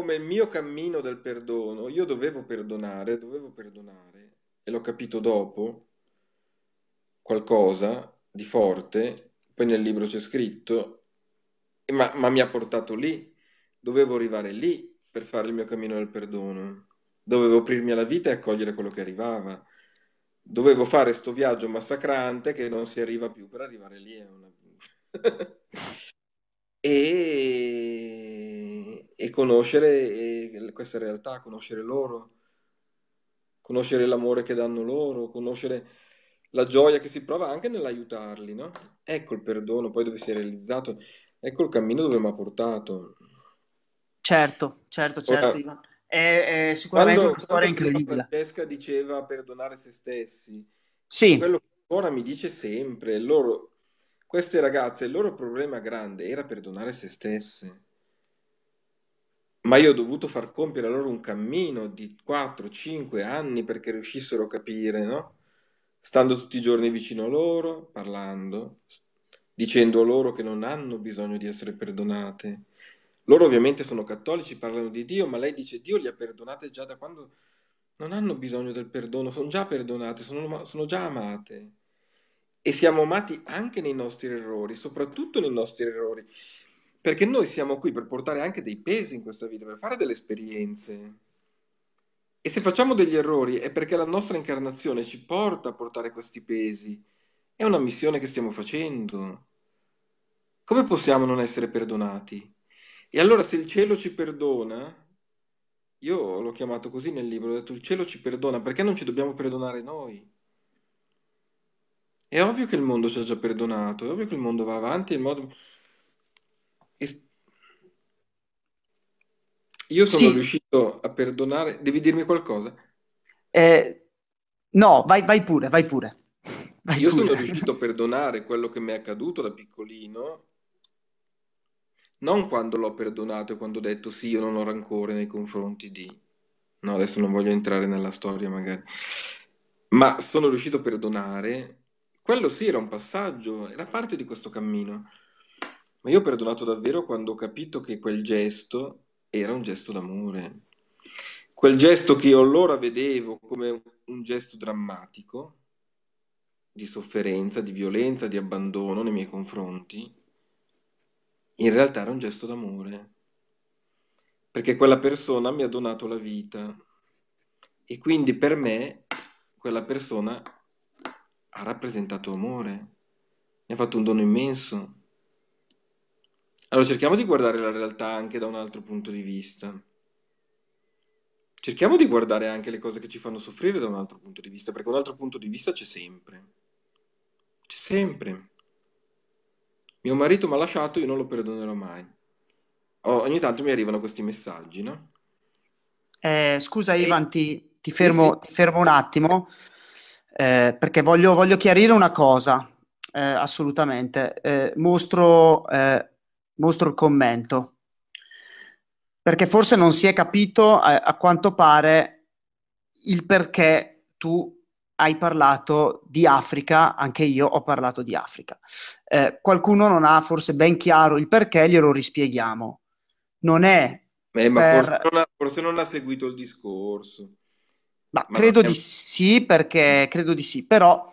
come il mio cammino del perdono, io dovevo perdonare, dovevo perdonare, e l'ho capito dopo, qualcosa di forte, poi nel libro c'è scritto, ma, ma mi ha portato lì, dovevo arrivare lì per fare il mio cammino del perdono, dovevo aprirmi alla vita e accogliere quello che arrivava dovevo fare questo viaggio massacrante che non si arriva più per arrivare lì. Una... (laughs) e e conoscere questa realtà, conoscere loro, conoscere l'amore che danno loro, conoscere la gioia che si prova anche nell'aiutarli, no? Ecco il perdono, poi dove si è realizzato, ecco il cammino dove mi ha portato. Certo, certo, certo, Ora, Ivan. È, è sicuramente quando, una storia incredibile. Francesca diceva perdonare se stessi. Sì. Quello che ora mi dice sempre, loro, queste ragazze, il loro problema grande era perdonare se stesse. Ma io ho dovuto far compiere loro un cammino di 4-5 anni perché riuscissero a capire, no? Stando tutti i giorni vicino a loro, parlando, dicendo loro che non hanno bisogno di essere perdonate. Loro ovviamente sono cattolici, parlano di Dio, ma lei dice Dio li ha perdonate già da quando non hanno bisogno del perdono, sono già perdonate, sono, sono già amate. E siamo amati anche nei nostri errori, soprattutto nei nostri errori. Perché noi siamo qui per portare anche dei pesi in questa vita, per fare delle esperienze. E se facciamo degli errori è perché la nostra incarnazione ci porta a portare questi pesi. È una missione che stiamo facendo. Come possiamo non essere perdonati? E allora se il cielo ci perdona, io l'ho chiamato così nel libro, ho detto il cielo ci perdona, perché non ci dobbiamo perdonare noi? È ovvio che il mondo ci ha già perdonato, è ovvio che il mondo va avanti, il mondo io sono sì. riuscito a perdonare. Devi dirmi qualcosa? Eh, no, vai, vai, pure, vai pure. Vai Io pure. sono riuscito a perdonare quello che mi è accaduto da piccolino, non quando l'ho perdonato e quando ho detto sì, io non ho rancore nei confronti di... No, adesso non voglio entrare nella storia magari. Ma sono riuscito a perdonare. Quello sì era un passaggio, era parte di questo cammino. Ma io ho perdonato davvero quando ho capito che quel gesto era un gesto d'amore. Quel gesto che io allora vedevo come un gesto drammatico, di sofferenza, di violenza, di abbandono nei miei confronti, in realtà era un gesto d'amore. Perché quella persona mi ha donato la vita e quindi per me quella persona ha rappresentato amore, mi ha fatto un dono immenso. Allora cerchiamo di guardare la realtà anche da un altro punto di vista. Cerchiamo di guardare anche le cose che ci fanno soffrire da un altro punto di vista, perché un altro punto di vista c'è sempre. C'è sempre. Mio marito mi ha lasciato, io non lo perdonerò mai. Oh, ogni tanto mi arrivano questi messaggi, no? Eh, scusa Ivan, ti, ti, fermo, ti, fermo, un attimo eh, perché voglio, voglio, chiarire una cosa, eh, assolutamente. Eh, mostro eh, mostro il commento, perché forse non si è capito a, a quanto pare il perché tu hai parlato di Africa, anche io ho parlato di Africa. Eh, qualcuno non ha forse ben chiaro il perché, glielo rispieghiamo. Non è... Eh, ma per... forse, non ha, forse, non ha, seguito il discorso. Ma, ma credo è... di sì, perché credo di sì, però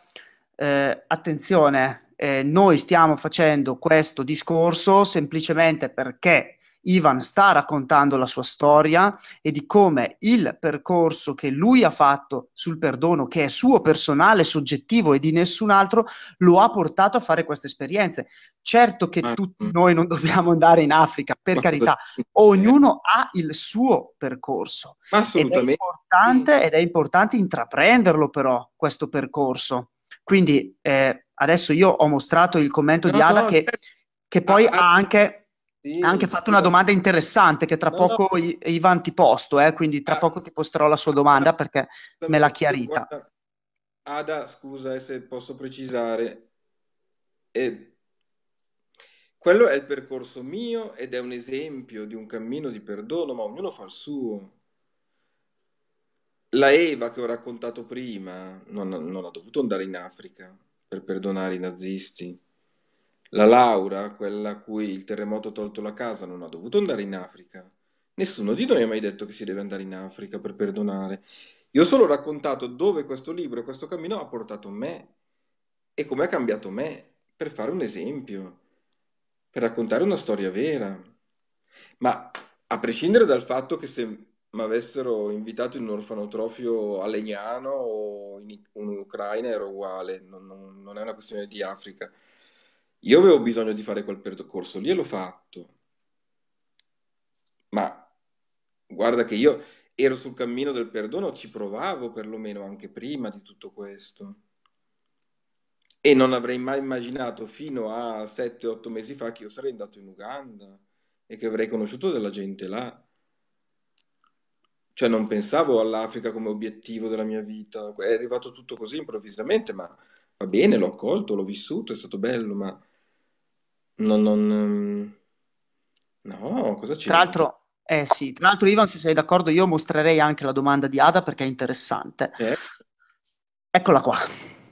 eh, attenzione, eh, noi stiamo facendo questo discorso semplicemente perché Ivan sta raccontando la sua storia e di come il percorso che lui ha fatto sul perdono, che è suo personale, soggettivo e di nessun altro, lo ha portato a fare queste esperienze. Certo che mm. tutti noi non dobbiamo andare in Africa, per carità, ognuno ha il suo percorso. Assolutamente. Ed è importante, ed è importante intraprenderlo però, questo percorso. Quindi eh, adesso io ho mostrato il commento no, di Ada no, che, che, poi ah, ah, ha anche, sì, anche fatto una domanda interessante che tra no, poco Ivan ti posto, eh, quindi tra ah, poco ti posterò la sua domanda perché me l'ha chiarita. Guarda, Ada, scusa eh, se posso precisare, eh, quello è il percorso mio ed è un esempio di un cammino di perdono, ma ognuno fa il suo. La Eva che ho raccontato prima non, non ha dovuto andare in Africa per perdonare i nazisti. La Laura, quella a cui il terremoto ha tolto la casa, non ha dovuto andare in Africa. Nessuno di noi ha mai detto che si deve andare in Africa per perdonare. Io ho solo raccontato dove questo libro e questo cammino ha portato me e come ha cambiato me, per fare un esempio, per raccontare una storia vera. Ma a prescindere dal fatto che se ma avessero invitato in un orfanotrofio a Legnano o in, in Ucraina era uguale, non, non, non, è una questione di Africa. Io avevo bisogno di fare quel percorso lì e l'ho fatto. Ma guarda che io ero sul cammino del perdono, ci provavo perlomeno anche prima di tutto questo. E non avrei mai immaginato fino a 7-8 mesi fa che io sarei andato in Uganda e che avrei conosciuto della gente là cioè non pensavo all'Africa come obiettivo della mia vita, è arrivato tutto così improvvisamente, ma va bene, l'ho accolto, l'ho vissuto, è stato bello, ma non... non... Ehm, no, cosa c'è? Tra l'altro, eh sì, tra l'altro Ivan, se sei d'accordo, io mostrerei anche la domanda di Ada perché è interessante. Eh. Eccola qua,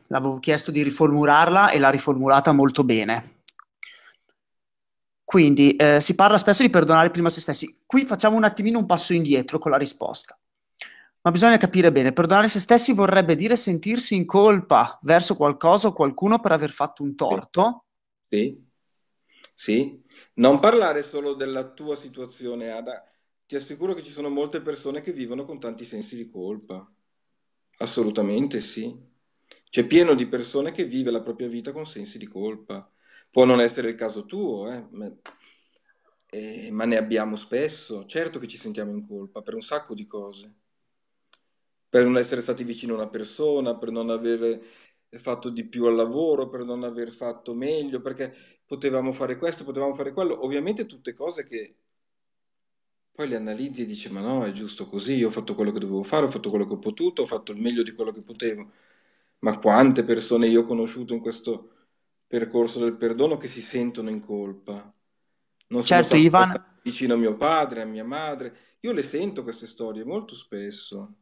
l'avevo chiesto di riformularla e l'ha riformulata molto bene. Quindi eh, si parla spesso di perdonare prima se stessi. Qui facciamo un attimino un passo indietro con la risposta. Ma bisogna capire bene, perdonare se stessi vorrebbe dire sentirsi in colpa verso qualcosa o qualcuno per aver fatto un torto? Sì, sì. Non parlare solo della tua situazione, Ada. Ti assicuro che ci sono molte persone che vivono con tanti sensi di colpa. Assolutamente sì. C'è pieno di persone che vive la propria vita con sensi di colpa Può non essere il caso tuo, eh, ma, eh, ma ne abbiamo spesso. Certo che ci sentiamo in colpa per un sacco di cose. Per non essere stati vicino a una persona, per non aver fatto di più al lavoro, per non aver fatto meglio, perché potevamo fare questo, potevamo fare quello. Ovviamente tutte cose che poi le analizzi e dici ma no, è giusto così, io ho fatto quello che dovevo fare, ho fatto quello che ho potuto, ho fatto il meglio di quello che potevo. Ma quante persone io ho conosciuto in questo percorso del perdono che si sentono in colpa. Non certo, sono Ivan... vicino a mio padre, a mia madre. Io le sento queste storie molto spesso.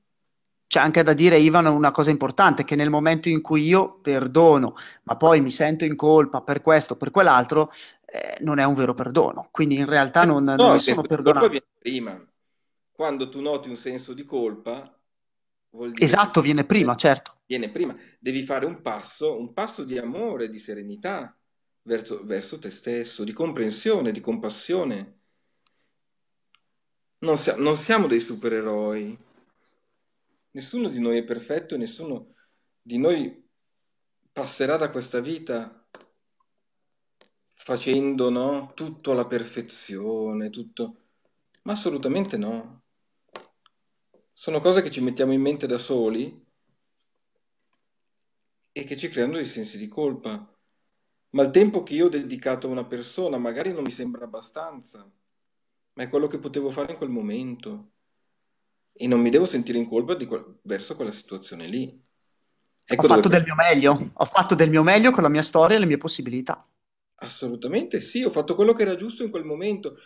C'è anche da dire, Ivan, una cosa importante, che nel momento in cui io perdono, ma poi mi sento in colpa per questo, per quell'altro, eh, non è un vero perdono. Quindi in realtà non, no, non mi sono perdonato. Prima, quando tu noti un senso di colpa, esatto, viene prima, eh, certo. Viene prima, devi fare un passo, un passo di amore, di serenità verso, verso te stesso, di comprensione, di compassione. Non, si- non siamo dei supereroi. Nessuno di noi è perfetto e nessuno di noi passerà da questa vita facendo no, tutto alla perfezione, tutto... Ma assolutamente no sono cose che ci mettiamo in mente da soli e che ci creano dei sensi di colpa. Ma il tempo che io ho dedicato a una persona magari non mi sembra abbastanza, ma è quello che potevo fare in quel momento. E non mi devo sentire in colpa di que- verso quella situazione lì. Ecco ho fatto del mio meglio, ho fatto del mio meglio con la mia storia e le mie possibilità. Assolutamente sì, ho fatto quello che era giusto in quel momento.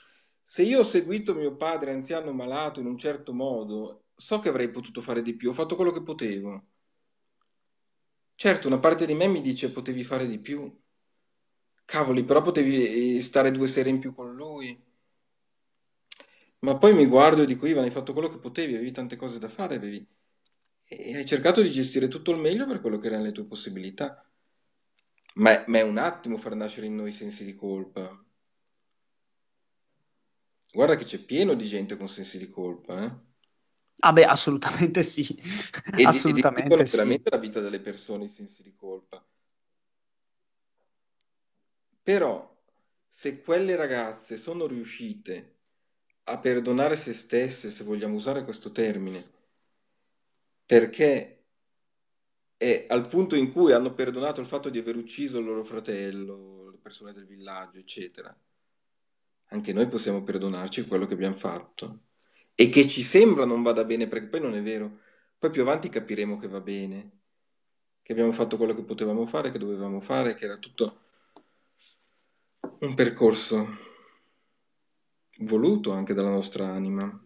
Se io ho seguito mio padre anziano malato in un certo modo so che avrei potuto fare di più, ho fatto quello che potevo. Certo, una parte di me mi dice potevi fare di più. Cavoli, però potevi eh, stare due sere in più con lui. Ma poi mi guardo e dico, Ivan, hai fatto quello che potevi, avevi tante cose da fare, avevi... E hai cercato di gestire tutto il meglio per quello che erano le tue possibilità. Ma è, ma è un attimo far nascere in noi sensi di colpa. Guarda che c'è pieno di gente con sensi di colpa, eh? Ah beh, assolutamente sì. E assolutamente di, e veramente la vita delle persone i sensi di colpa. Però se quelle ragazze sono riuscite a perdonare se stesse, se vogliamo usare questo termine, perché è al punto in cui hanno perdonato il fatto di aver ucciso il loro fratello, le persone del villaggio, eccetera, anche noi possiamo perdonarci quello che abbiamo fatto e che ci sembra non vada bene perché poi non è vero. Poi più avanti capiremo che va bene, che abbiamo fatto quello che potevamo fare, che dovevamo fare, che era tutto un percorso voluto anche dalla nostra anima.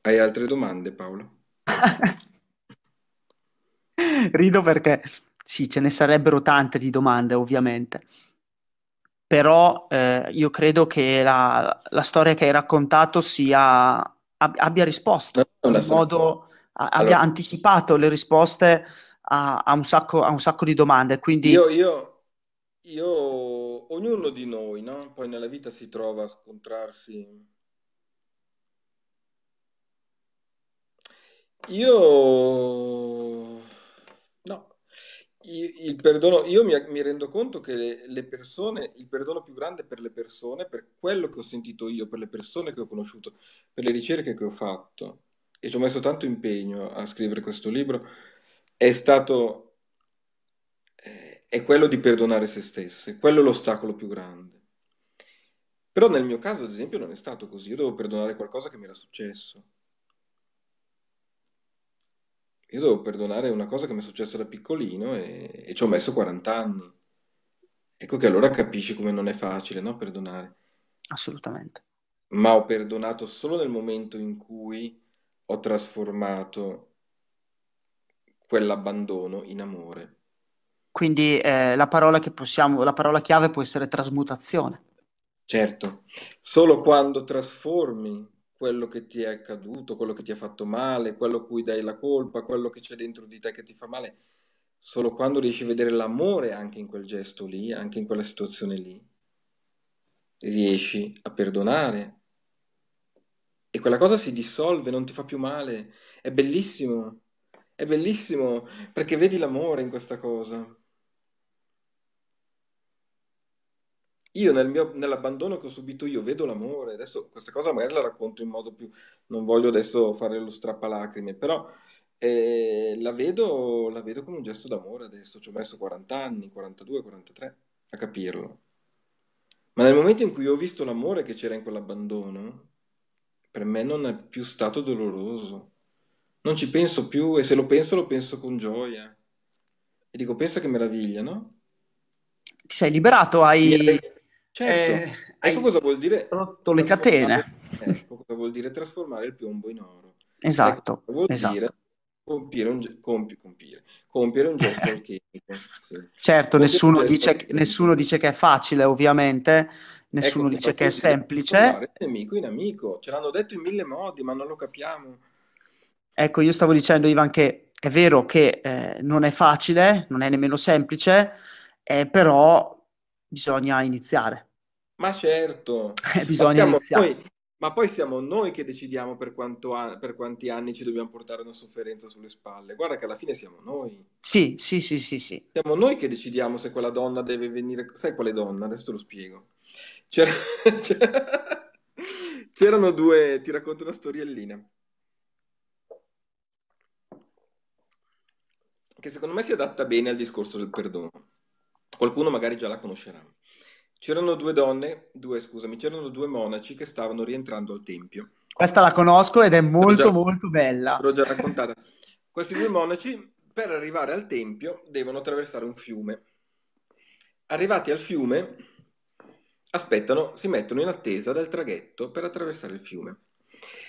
Hai altre domande, Paolo? (laughs) Rido perché sì, ce ne sarebbero tante di domande, ovviamente però eh, io credo che la, la, storia che hai raccontato sia, ab- abbia risposto in modo, a, abbia anticipato le risposte a, a, un sacco, a, un sacco, di domande. Quindi... Io, io, io ognuno di noi, no? poi nella vita si trova a scontrarsi. Io, no, il, perdono, io mi, mi, rendo conto che le, persone, il perdono più grande per le persone, per quello che ho sentito io, per le persone che ho conosciuto, per le ricerche che ho fatto, e ci ho messo tanto impegno a scrivere questo libro, è stato, eh, è quello di perdonare se stesse, quello è l'ostacolo più grande. Però nel mio caso, ad esempio, non è stato così, io devo perdonare qualcosa che mi era successo io devo perdonare una cosa che mi è successa da piccolino e, e ci ho messo 40 anni. Ecco che allora capisci come non è facile, no? Perdonare. Assolutamente. Ma ho perdonato solo nel momento in cui ho trasformato quell'abbandono in amore. Quindi eh, la, parola che possiamo, la parola chiave può essere trasmutazione. Certo, solo quando trasformi quello che ti è accaduto, quello che ti ha fatto male, quello cui dai la colpa, quello che c'è dentro di te che ti fa male. Solo quando riesci a vedere l'amore anche in quel gesto lì, anche in quella situazione lì, riesci a perdonare. E quella cosa si dissolve, non ti fa più male. È bellissimo, è bellissimo perché vedi l'amore in questa cosa. io nel mio, nell'abbandono che ho subito io vedo l'amore, adesso questa cosa magari la racconto in modo più, non voglio adesso fare lo strappalacrime, però eh, la, vedo, la vedo come un gesto d'amore adesso, ci ho messo 40 anni, 42, 43 a capirlo. Ma nel momento in cui ho visto l'amore che c'era in quell'abbandono, per me non è più stato doloroso. Non ci penso più e se lo penso lo penso con gioia. E dico, pensa che meraviglia, no? Ti sei liberato, hai... Certo. Eh, ecco cosa vuol dire... Rotto le catene. Ecco cosa vuol dire trasformare il piombo in oro. Esatto. Ecco vuol esatto. dire compiere un, compi, compiere, compiere un gesto (laughs) alchimico. Sì. Certo, nessuno dice, che, nessuno dice, che è facile, ovviamente. Nessuno ecco, dice che è semplice. Nemico in amico. Ce l'hanno detto in mille modi, ma non lo capiamo. Ecco, io stavo dicendo, Ivan, che è vero che eh, non è facile, non è nemmeno semplice, eh, però bisogna iniziare. Ma certo, (laughs) eh, bisogna ma iniziare. Noi, ma poi siamo noi che decidiamo per, a, per, quanti anni ci dobbiamo portare una sofferenza sulle spalle. Guarda che alla fine siamo noi. Sì, sì, sì, sì, sì. Siamo noi che decidiamo se quella donna deve venire... Sai quale donna? Adesso lo spiego. (laughs) C'era... C'erano due... Ti racconto una storiellina. Che secondo me si adatta bene al discorso del perdono. Qualcuno magari già la conoscerà. C'erano due donne, due scusami, c'erano due monaci che stavano rientrando al tempio. Questa la conosco ed è molto già, molto bella. L'ho già raccontata. (laughs) Questi due monaci per arrivare al tempio devono attraversare un fiume. Arrivati al fiume aspettano, si mettono in attesa del traghetto per attraversare il fiume.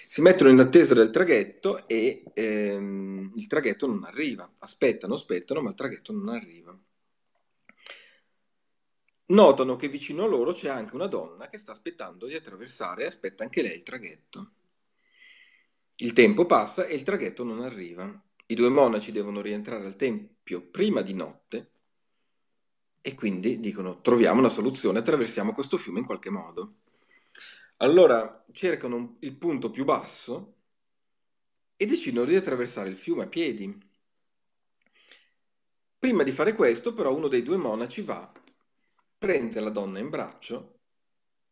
Si mettono in attesa del traghetto e ehm, il traghetto non arriva. Aspettano, aspettano, ma il traghetto non arriva. Notano che vicino a loro c'è anche una donna che sta aspettando di attraversare e aspetta anche lei il traghetto. Il tempo passa e il traghetto non arriva. I due monaci devono rientrare al tempio prima di notte e quindi dicono troviamo una soluzione, attraversiamo questo fiume in qualche modo. Allora cercano il punto più basso e decidono di attraversare il fiume a piedi. Prima di fare questo però uno dei due monaci va prende la donna in braccio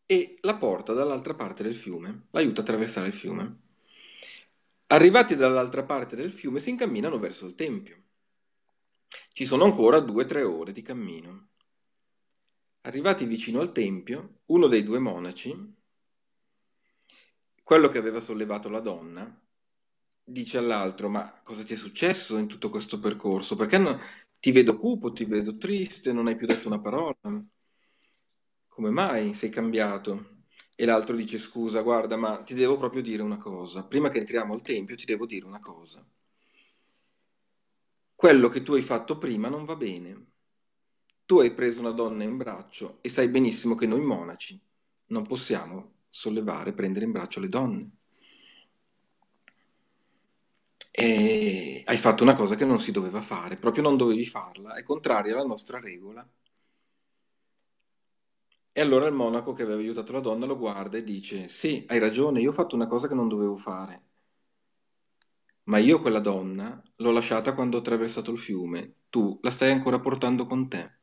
e la porta dall'altra parte del fiume, l'aiuta a attraversare il fiume. Arrivati dall'altra parte del fiume si incamminano verso il tempio. Ci sono ancora due o tre ore di cammino. Arrivati vicino al tempio, uno dei due monaci, quello che aveva sollevato la donna, dice all'altro, ma cosa ti è successo in tutto questo percorso? Perché no, ti vedo cupo, ti vedo triste, non hai più detto una parola? come mai sei cambiato? E l'altro dice, scusa, guarda, ma ti devo proprio dire una cosa. Prima che entriamo al tempio ti devo dire una cosa. Quello che tu hai fatto prima non va bene. Tu hai preso una donna in braccio e sai benissimo che noi monaci non possiamo sollevare, prendere in braccio le donne. E hai fatto una cosa che non si doveva fare, proprio non dovevi farla, è contraria alla nostra regola e allora il monaco che aveva aiutato la donna lo guarda e dice, sì, hai ragione, io ho fatto una cosa che non dovevo fare. Ma io quella donna l'ho lasciata quando ho attraversato il fiume, tu la stai ancora portando con te.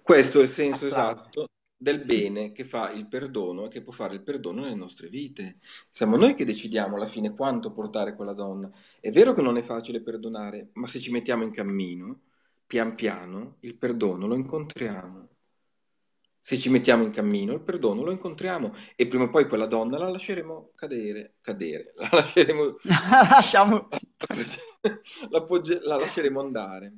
Questo è il senso esatto del bene che fa il perdono e che può fare il perdono nelle nostre vite. Siamo noi che decidiamo alla fine quanto portare quella donna. È vero che non è facile perdonare, ma se ci mettiamo in cammino, pian piano il perdono lo incontriamo. Se ci mettiamo in cammino, il perdono lo incontriamo e prima o poi quella donna la lasceremo cadere, cadere, (laughs) la lasceremo... (laughs) lasciamo... (laughs) la, pogge... la lasceremo andare.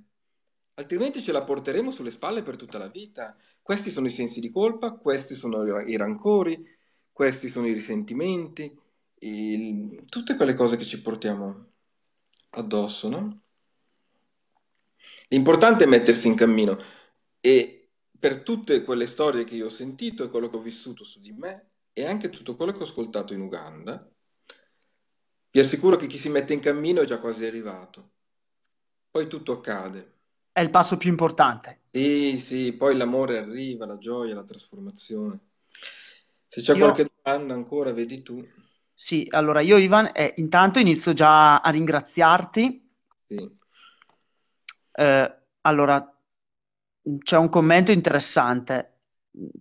Altrimenti ce la porteremo sulle spalle per tutta la vita. Questi sono i sensi di colpa, questi sono i rancori, questi sono i risentimenti, il... tutte quelle cose che ci portiamo addosso, no? L'importante è mettersi in cammino e per tutte quelle storie che io ho sentito e quello che ho vissuto su di me e anche tutto quello che ho ascoltato in Uganda, vi assicuro che chi si mette in cammino è già quasi arrivato. Poi tutto accade. È il passo più importante. Sì, sì, poi l'amore arriva, la gioia, la trasformazione. Se c'è io... qualche domanda ancora, vedi tu. Sì, allora io Ivan, eh, intanto inizio già a ringraziarti. Sì. Eh, allora, c'è un commento interessante,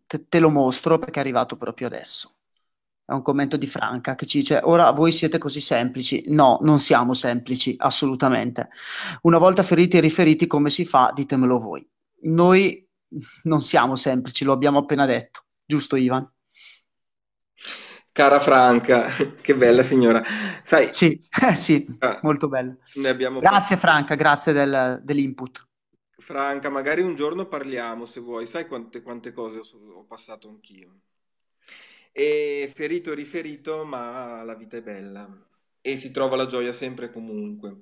te, te lo mostro perché è arrivato proprio adesso. È un commento di Franca che ci dice: Ora voi siete così semplici. No, non siamo semplici, assolutamente. Una volta feriti e riferiti, come si fa? Ditemelo voi. Noi non siamo semplici, lo abbiamo appena detto, giusto, Ivan? Cara Franca, (laughs) che bella signora. Sai, sì, eh, (laughs) sì, ah. molto bella. Grazie, fatto. Franca, grazie del, dell'input. Franca, magari un giorno parliamo se vuoi, sai quante, quante cose ho, ho passato anch'io. E ferito, riferito, ma la vita è bella e si trova la gioia sempre e comunque.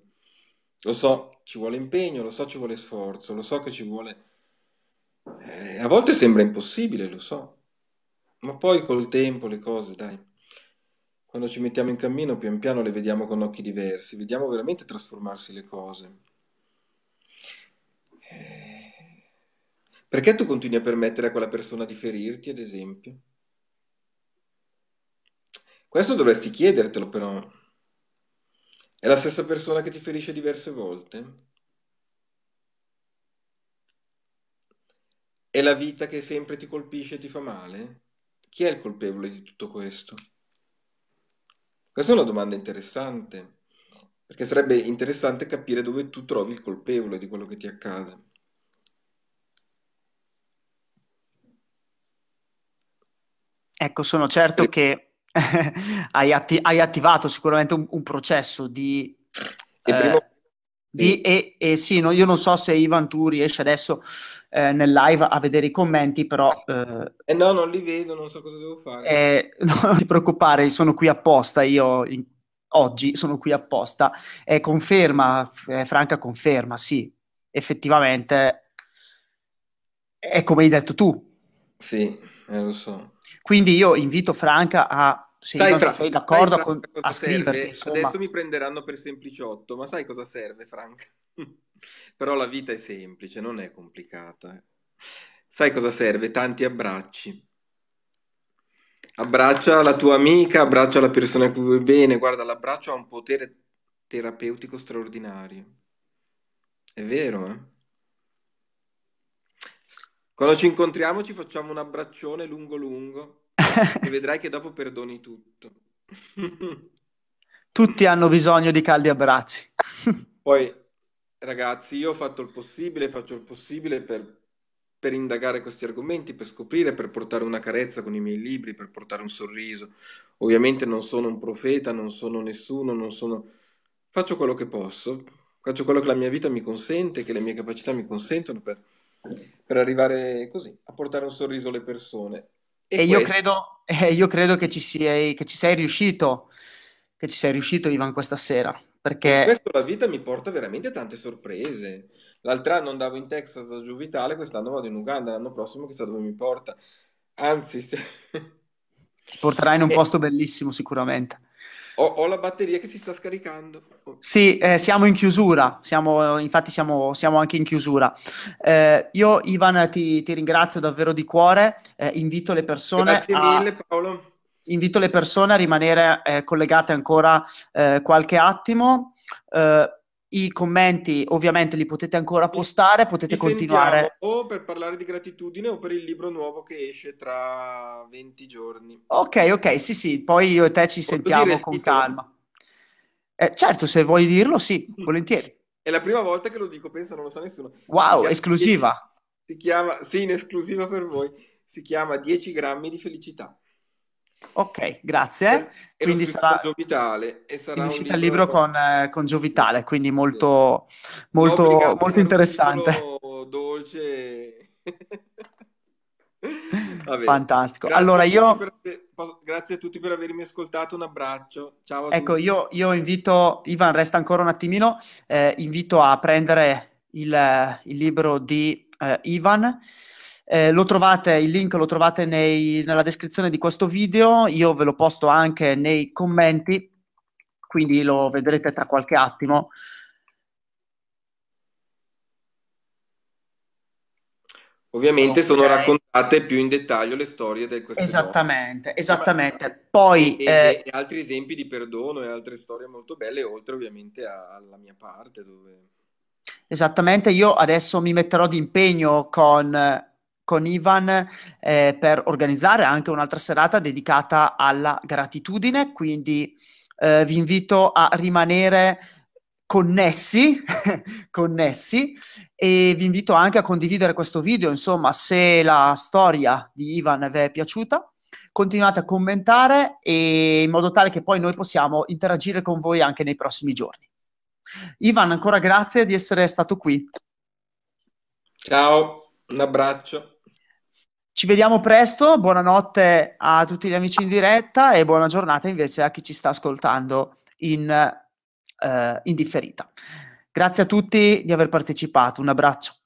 Lo so, ci vuole impegno, lo so, ci vuole sforzo, lo so che ci vuole... Eh, a volte sembra impossibile, lo so, ma poi col tempo le cose, dai, quando ci mettiamo in cammino, pian piano le vediamo con occhi diversi, vediamo veramente trasformarsi le cose. Perché tu continui a permettere a quella persona di ferirti, ad esempio? Questo dovresti chiedertelo, però. È la stessa persona che ti ferisce diverse volte? È la vita che sempre ti colpisce e ti fa male? Chi è il colpevole di tutto questo? Questa è una domanda interessante, perché sarebbe interessante capire dove tu trovi il colpevole di quello che ti accade. Ecco, sono certo che (laughs) hai, atti- hai, attivato sicuramente un, un processo di... E, prima... eh, di, e, e sì, no, io non so se Ivan tu riesci adesso eh, nel live a vedere i commenti, però... Eh, eh no, non li vedo, non so cosa devo fare. Eh, (laughs) non ti preoccupare, sono qui apposta, io in, oggi sono qui apposta. Eh, conferma, Franca conferma, sì, effettivamente è come hai detto tu. Sì, eh, lo so. Quindi io invito Franca a se sei d'accordo sai, con, a scriverti. Adesso mi prenderanno per sempliciotto, ma sai cosa serve, Franca? (laughs) Però la vita è semplice, non è complicata. Eh. Sai cosa serve? Tanti abbracci. Abbraccia la tua amica, abbraccia la persona a cui vuoi bene. Guarda, l'abbraccio ha un potere terapeutico straordinario. È vero, eh? Quando ci incontriamo ci facciamo un abbraccione lungo lungo (laughs) e vedrai che dopo perdoni tutto. (laughs) Tutti hanno bisogno di caldi abbracci. (laughs) Poi, ragazzi, io ho fatto il possibile, faccio il possibile per, per indagare questi argomenti, per scoprire, per portare una carezza con i miei libri, per portare un sorriso. Ovviamente non sono un profeta, non sono nessuno, non sono... Faccio quello che posso, faccio quello che la mia vita mi consente, che le mie capacità mi consentono per per arrivare così a portare un sorriso alle persone. E, e questo... io, credo, eh, io credo che ci, sei, che ci sei riuscito, che ci sei riuscito Ivan questa sera. Perché... Questo la vita mi porta veramente tante sorprese. L'altro anno andavo in Texas a Giovitale, quest'anno vado in Uganda, l'anno prossimo chissà dove mi porta. Anzi, se... ti porterai in un (laughs) e... posto bellissimo sicuramente. Ho, ho, la batteria che si sta scaricando. Sì, eh, siamo in chiusura, siamo, infatti siamo, siamo, anche in chiusura. Eh, io Ivan ti, ti, ringrazio davvero di cuore, eh, invito le persone... Grazie a... mille Paolo. Invito le persone a rimanere eh, collegate ancora eh, qualche attimo. Eh, i commenti ovviamente li potete ancora postare, potete Ti continuare. O per parlare di gratitudine o per il libro nuovo che esce tra 20 giorni. Ok, ok, sì, sì, poi io e te ci Posso sentiamo con calma. Eh, certo, se vuoi dirlo, sì, (laughs) volentieri. È la prima volta che lo dico, pensa, non lo sa nessuno. Wow, si esclusiva. si chiama, sì, in esclusiva per voi, si chiama 10 grammi di felicità. Ok, grazie. E quindi sarà Giovitale e sarà un libro, libro con, eh, con, Giovitale, quindi molto, sì. molto, molto interessante. Dolce. (laughs) Vabbè. Fantastico. Grazie allora io... Per... Grazie a tutti per avermi ascoltato, un abbraccio. Ciao ecco, io, io, invito, Ivan, resta ancora un attimino, eh, invito a prendere il, eh, il libro di eh, Ivan. Eh, trovate, il link lo trovate nei, nella descrizione di questo video, io ve lo posto anche nei commenti, quindi lo vedrete tra qualche attimo. Ovviamente okay. sono raccontate più in dettaglio le storie del queste Esattamente, donne. esattamente. Poi, e, eh, e, altri esempi di perdono e altre storie molto belle, oltre ovviamente alla mia parte. Dove... Esattamente, io adesso mi metterò d'impegno con con Ivan eh, per organizzare anche un'altra serata dedicata alla gratitudine, quindi eh, vi invito a rimanere connessi, (laughs) connessi e vi invito anche a condividere questo video, insomma, se la storia di Ivan vi è piaciuta continuate a commentare e in modo tale che poi noi possiamo interagire con voi anche nei prossimi giorni. Ivan, ancora grazie di essere stato qui. Ciao, un abbraccio. Ci vediamo presto, buonanotte a tutti gli amici in diretta e buona giornata invece a chi ci sta ascoltando in, eh, in differita. Grazie a tutti di aver partecipato, un abbraccio.